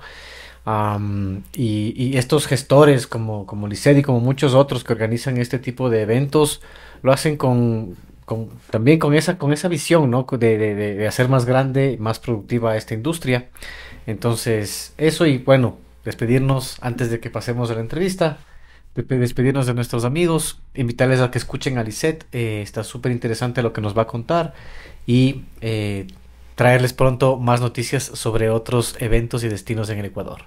y, estos gestores como, como y como muchos otros que organizan este tipo de eventos, lo hacen con, también con esa, con esa visión, ¿no? De, hacer más grande, más productiva esta industria. Entonces, eso y bueno, despedirnos antes de que pasemos a la entrevista, despedirnos de nuestros amigos, invitarles a que escuchen a Lisette, eh, está súper interesante lo que nos va a contar y eh, traerles pronto más noticias sobre otros eventos y destinos en el Ecuador.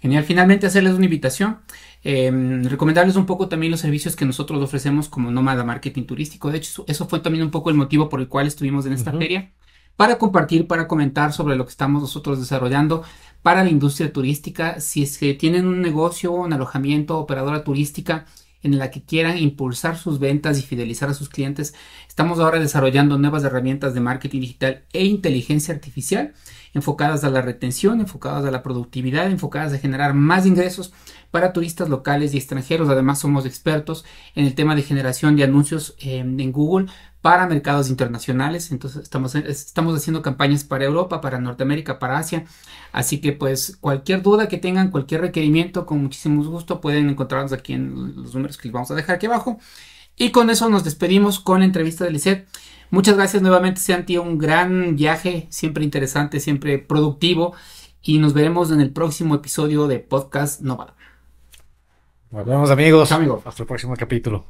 Genial, finalmente hacerles una invitación. Em, recomendarles un poco también los servicios que nosotros ofrecemos como Nómada Marketing Turístico. De hecho, eso fue también un poco el motivo por el cual estuvimos en esta feria para compartir, para comentar sobre lo que estamos nosotros desarrollando para la industria turística. Si es que tienen un negocio, un alojamiento, operadora turística en la que quieran impulsar sus ventas y fidelizar a sus clientes, estamos ahora desarrollando nuevas herramientas de marketing digital e inteligencia artificial enfocadas a la retención, enfocadas a la productividad, enfocadas a generar más ingresos para turistas locales y extranjeros. Además, somos expertos en el tema de generación de anuncios em, en Google para mercados internacionales. Entonces, estamos, estamos haciendo campañas para Europa, para Norteamérica, para Asia. Así que, pues, cualquier duda que tengan, cualquier requerimiento, con muchísimo gusto pueden encontrarnos aquí en los números que les vamos a dejar aquí abajo. Y con eso nos despedimos con la entrevista de Lisette. Muchas gracias nuevamente, Santi. Un gran viaje, siempre interesante, siempre productivo. Y nos veremos en el próximo episodio de Podcast nova Nos vemos, amigos. Amigos, Hasta el próximo capítulo.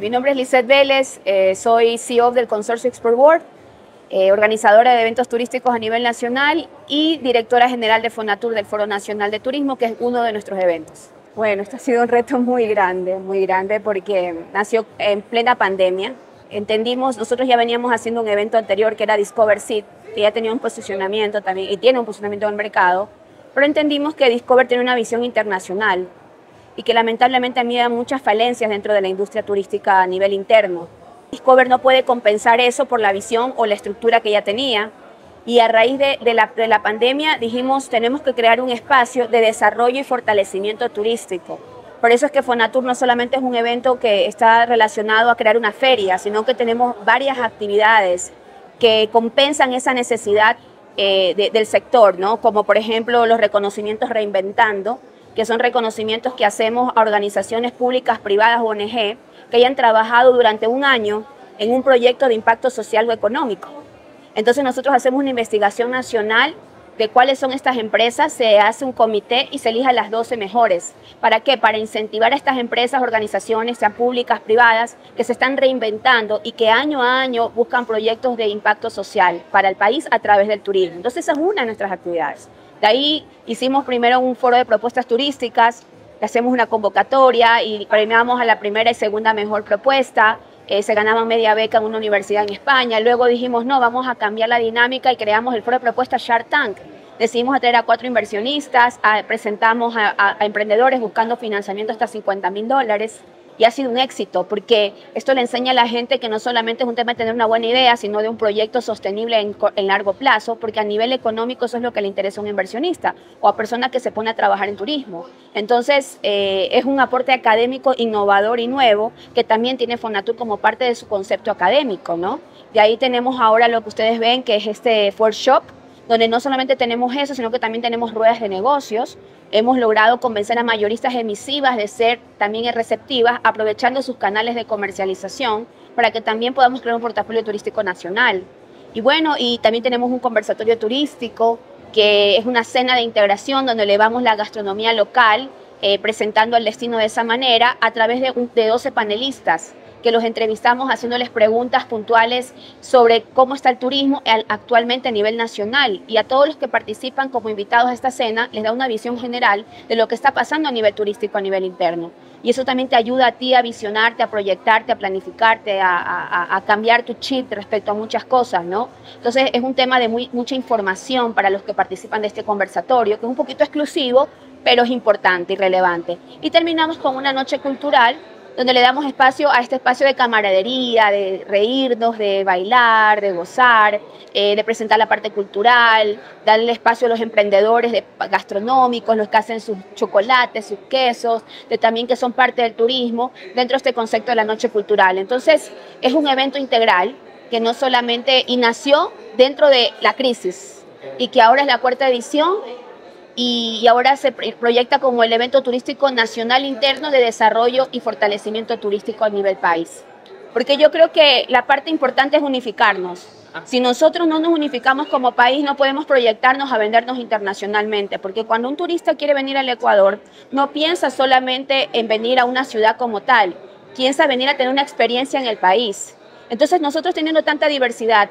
Mi nombre es Lizeth Vélez, eh, soy CEO del Consorcio Export World, eh, organizadora de eventos turísticos a nivel nacional y directora general de Fonatur del Foro Nacional de Turismo, que es uno de nuestros eventos. Bueno, esto ha sido un reto muy grande, muy grande, porque nació en plena pandemia, entendimos, nosotros ya veníamos haciendo un evento anterior que era Discover Seed, que ya tenía un posicionamiento también y tiene un posicionamiento en el mercado, pero entendimos que Discover tiene una visión internacional y que lamentablemente había muchas falencias dentro de la industria turística a nivel interno. Discover no puede compensar eso por la visión o la estructura que ya tenía. Y a raíz de, la, de la pandemia dijimos, tenemos que crear un espacio de desarrollo y fortalecimiento turístico. Por eso es que Fonatur no solamente es un evento que está relacionado a crear una feria, sino que tenemos varias actividades que compensan esa necesidad eh, del sector, como por ejemplo los reconocimientos reinventando, que son reconocimientos que hacemos a organizaciones públicas, privadas, o ONG, que hayan trabajado durante un año en un proyecto de impacto social o económico. Entonces nosotros hacemos una investigación nacional de cuáles son estas empresas, se hace un comité y se elija las 12 mejores. ¿Para qué? Para incentivar a estas empresas, organizaciones, sean públicas, privadas, que se están reinventando y que año a año buscan proyectos de impacto social para el país a través del turismo. Entonces esa es una de nuestras actividades. De ahí hicimos primero un foro de propuestas turísticas, hacemos una convocatoria y premiamos a la primera y segunda mejor propuesta. Eh, se ganaban media beca en una universidad en España. Luego dijimos, no, vamos a cambiar la dinámica y creamos el foro de propuesta Shark Tank. Decidimos atraer a cuatro inversionistas, presentamos a, a, emprendedores buscando financiamiento hasta 50 mil dólares y ha sido un éxito porque esto le enseña a la gente que no solamente es un tema de tener una buena idea, sino de un proyecto sostenible en, largo plazo, porque a nivel económico eso es lo que le interesa a un inversionista o a personas que se pone a trabajar en turismo. Entonces, eh, es un aporte académico innovador y nuevo que también tiene Fonatur como parte de su concepto académico, ¿no? De ahí tenemos ahora lo que ustedes ven, que es este workshop donde no solamente tenemos eso, sino que también tenemos ruedas de negocios. Hemos logrado convencer a mayoristas emisivas de ser también receptivas, aprovechando sus canales de comercialización para que también podamos crear un portafolio turístico nacional. Y bueno, y también tenemos un conversatorio turístico, que es una cena de integración donde elevamos la gastronomía local, eh, presentando al destino de esa manera a través de, de 12 panelistas que los entrevistamos haciéndoles preguntas puntuales sobre cómo está el turismo actualmente a nivel nacional. Y a todos los que participan como invitados a esta cena les da una visión general de lo que está pasando a nivel turístico, a nivel interno. Y eso también te ayuda a ti a visionarte, a proyectarte, a planificarte, a, cambiar tu chip respecto a muchas cosas, ¿no? Entonces es un tema de mucha información para los que participan de este conversatorio, que es un poquito exclusivo, pero es importante y relevante. Y terminamos con una noche cultural donde le damos espacio a este espacio de camaradería, de reírnos, de bailar, de gozar, eh, de presentar la parte cultural, darle espacio a los emprendedores gastronómicos, los que hacen sus chocolates, sus quesos, de, también que son parte del turismo, dentro de este concepto de la noche cultural. Entonces, es un evento integral que no solamente y nació dentro de la crisis y que ahora es la cuarta edición y ahora se proyecta como el evento turístico nacional interno de desarrollo y fortalecimiento turístico a nivel país. Porque yo creo que la parte importante es unificarnos. Ah. Si nosotros no nos unificamos como país, no podemos proyectarnos a vendernos internacionalmente, porque cuando un turista quiere venir al Ecuador, no piensa solamente en venir a una ciudad como tal, piensa venir a tener una experiencia en el país. Entonces nosotros teniendo tanta diversidad,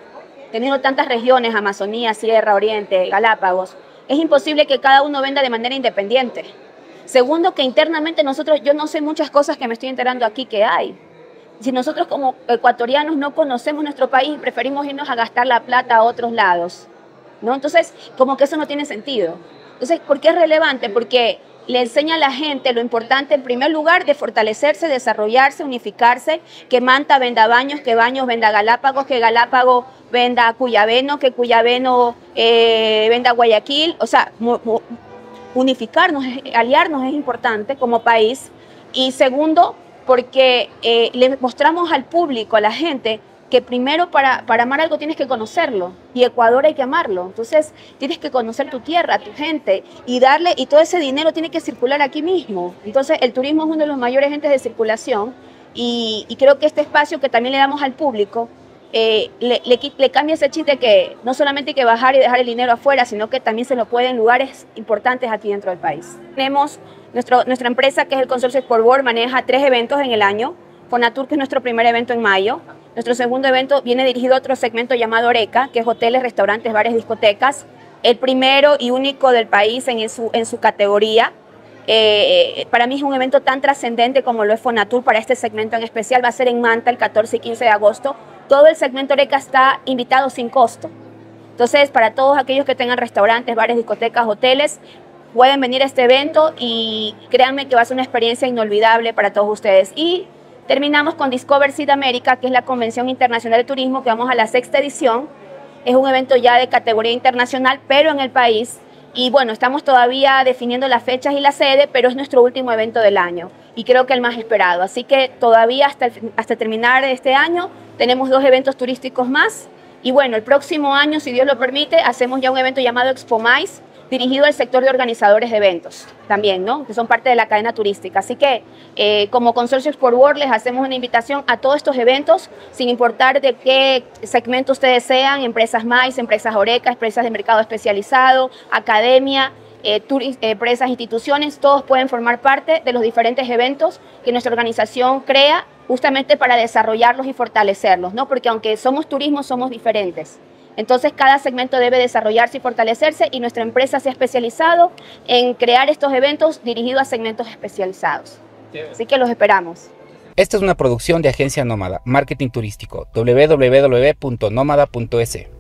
teniendo tantas regiones, Amazonía, Sierra, Oriente, Galápagos, es imposible que cada uno venda de manera independiente. Segundo, que internamente nosotros, yo no sé muchas cosas que me estoy enterando aquí que hay. Si nosotros como ecuatorianos no conocemos nuestro país y preferimos irnos a gastar la plata a otros lados, ¿no? Entonces, como que eso no tiene sentido. Entonces, ¿por qué es relevante? Porque le enseña a la gente lo importante en primer lugar de fortalecerse, desarrollarse, unificarse, que Manta venda baños, que baños venda Galápagos, que Galápagos venda Cuyabeno, que Cuyabeno eh, venda Guayaquil. O sea, unificarnos, aliarnos es importante como país. Y segundo, porque eh, le mostramos al público, a la gente, que primero para, amar algo tienes que conocerlo y Ecuador hay que amarlo. Entonces tienes que conocer tu tierra, tu gente y darle, y todo ese dinero tiene que circular aquí mismo. Entonces el turismo es uno de los mayores entes de circulación y, creo que este espacio que también le damos al público eh, le, le, cambia ese chiste que no solamente hay que bajar y dejar el dinero afuera, sino que también se lo puede en lugares importantes aquí dentro del país. Tenemos nuestro, nuestra empresa, que es el Consorcio Sport World, maneja tres eventos en el año. Fonatur, que es nuestro primer evento en mayo. Nuestro segundo evento viene dirigido a otro segmento llamado Oreca, que es hoteles, restaurantes, bares, discotecas. El primero y único del país en su, categoría. Eh, eh, para mí es un evento tan trascendente como lo es Fonatur para este segmento en especial. Va a ser en Manta el 14 y 15 de agosto. Todo el segmento Oreca está invitado sin costo. Entonces, para todos aquellos que tengan restaurantes, bares, discotecas, hoteles, pueden venir a este evento y créanme que va a ser una experiencia inolvidable para todos ustedes. Y Terminamos con Discover Seed America, que es la Convención Internacional de Turismo, que vamos a la sexta edición. Es un evento ya de categoría internacional, pero en el país. Y bueno, estamos todavía definiendo las fechas y la sede, pero es nuestro último evento del año y creo que el más esperado. Así que todavía hasta, hasta terminar este año tenemos dos eventos turísticos más. Y bueno, el próximo año, si Dios lo permite, hacemos ya un evento llamado Expo Mais, dirigido al sector de organizadores de eventos también, ¿no? que son parte de la cadena turística. Así que eh, como Consorcio Export World les hacemos una invitación a todos estos eventos, sin importar de qué segmento ustedes sean, empresas MAIS, empresas Oreca, empresas de mercado especializado, academia, eh, empresas, instituciones, todos pueden formar parte de los diferentes eventos que nuestra organización crea justamente para desarrollarlos y fortalecerlos, ¿no? porque aunque somos turismo, somos diferentes. Entonces cada segmento debe desarrollarse y fortalecerse y nuestra empresa se ha especializado en crear estos eventos dirigidos a segmentos especializados. Así que los esperamos. Esta es una producción de Agencia Nómada, Marketing Turístico, www.nómada.es.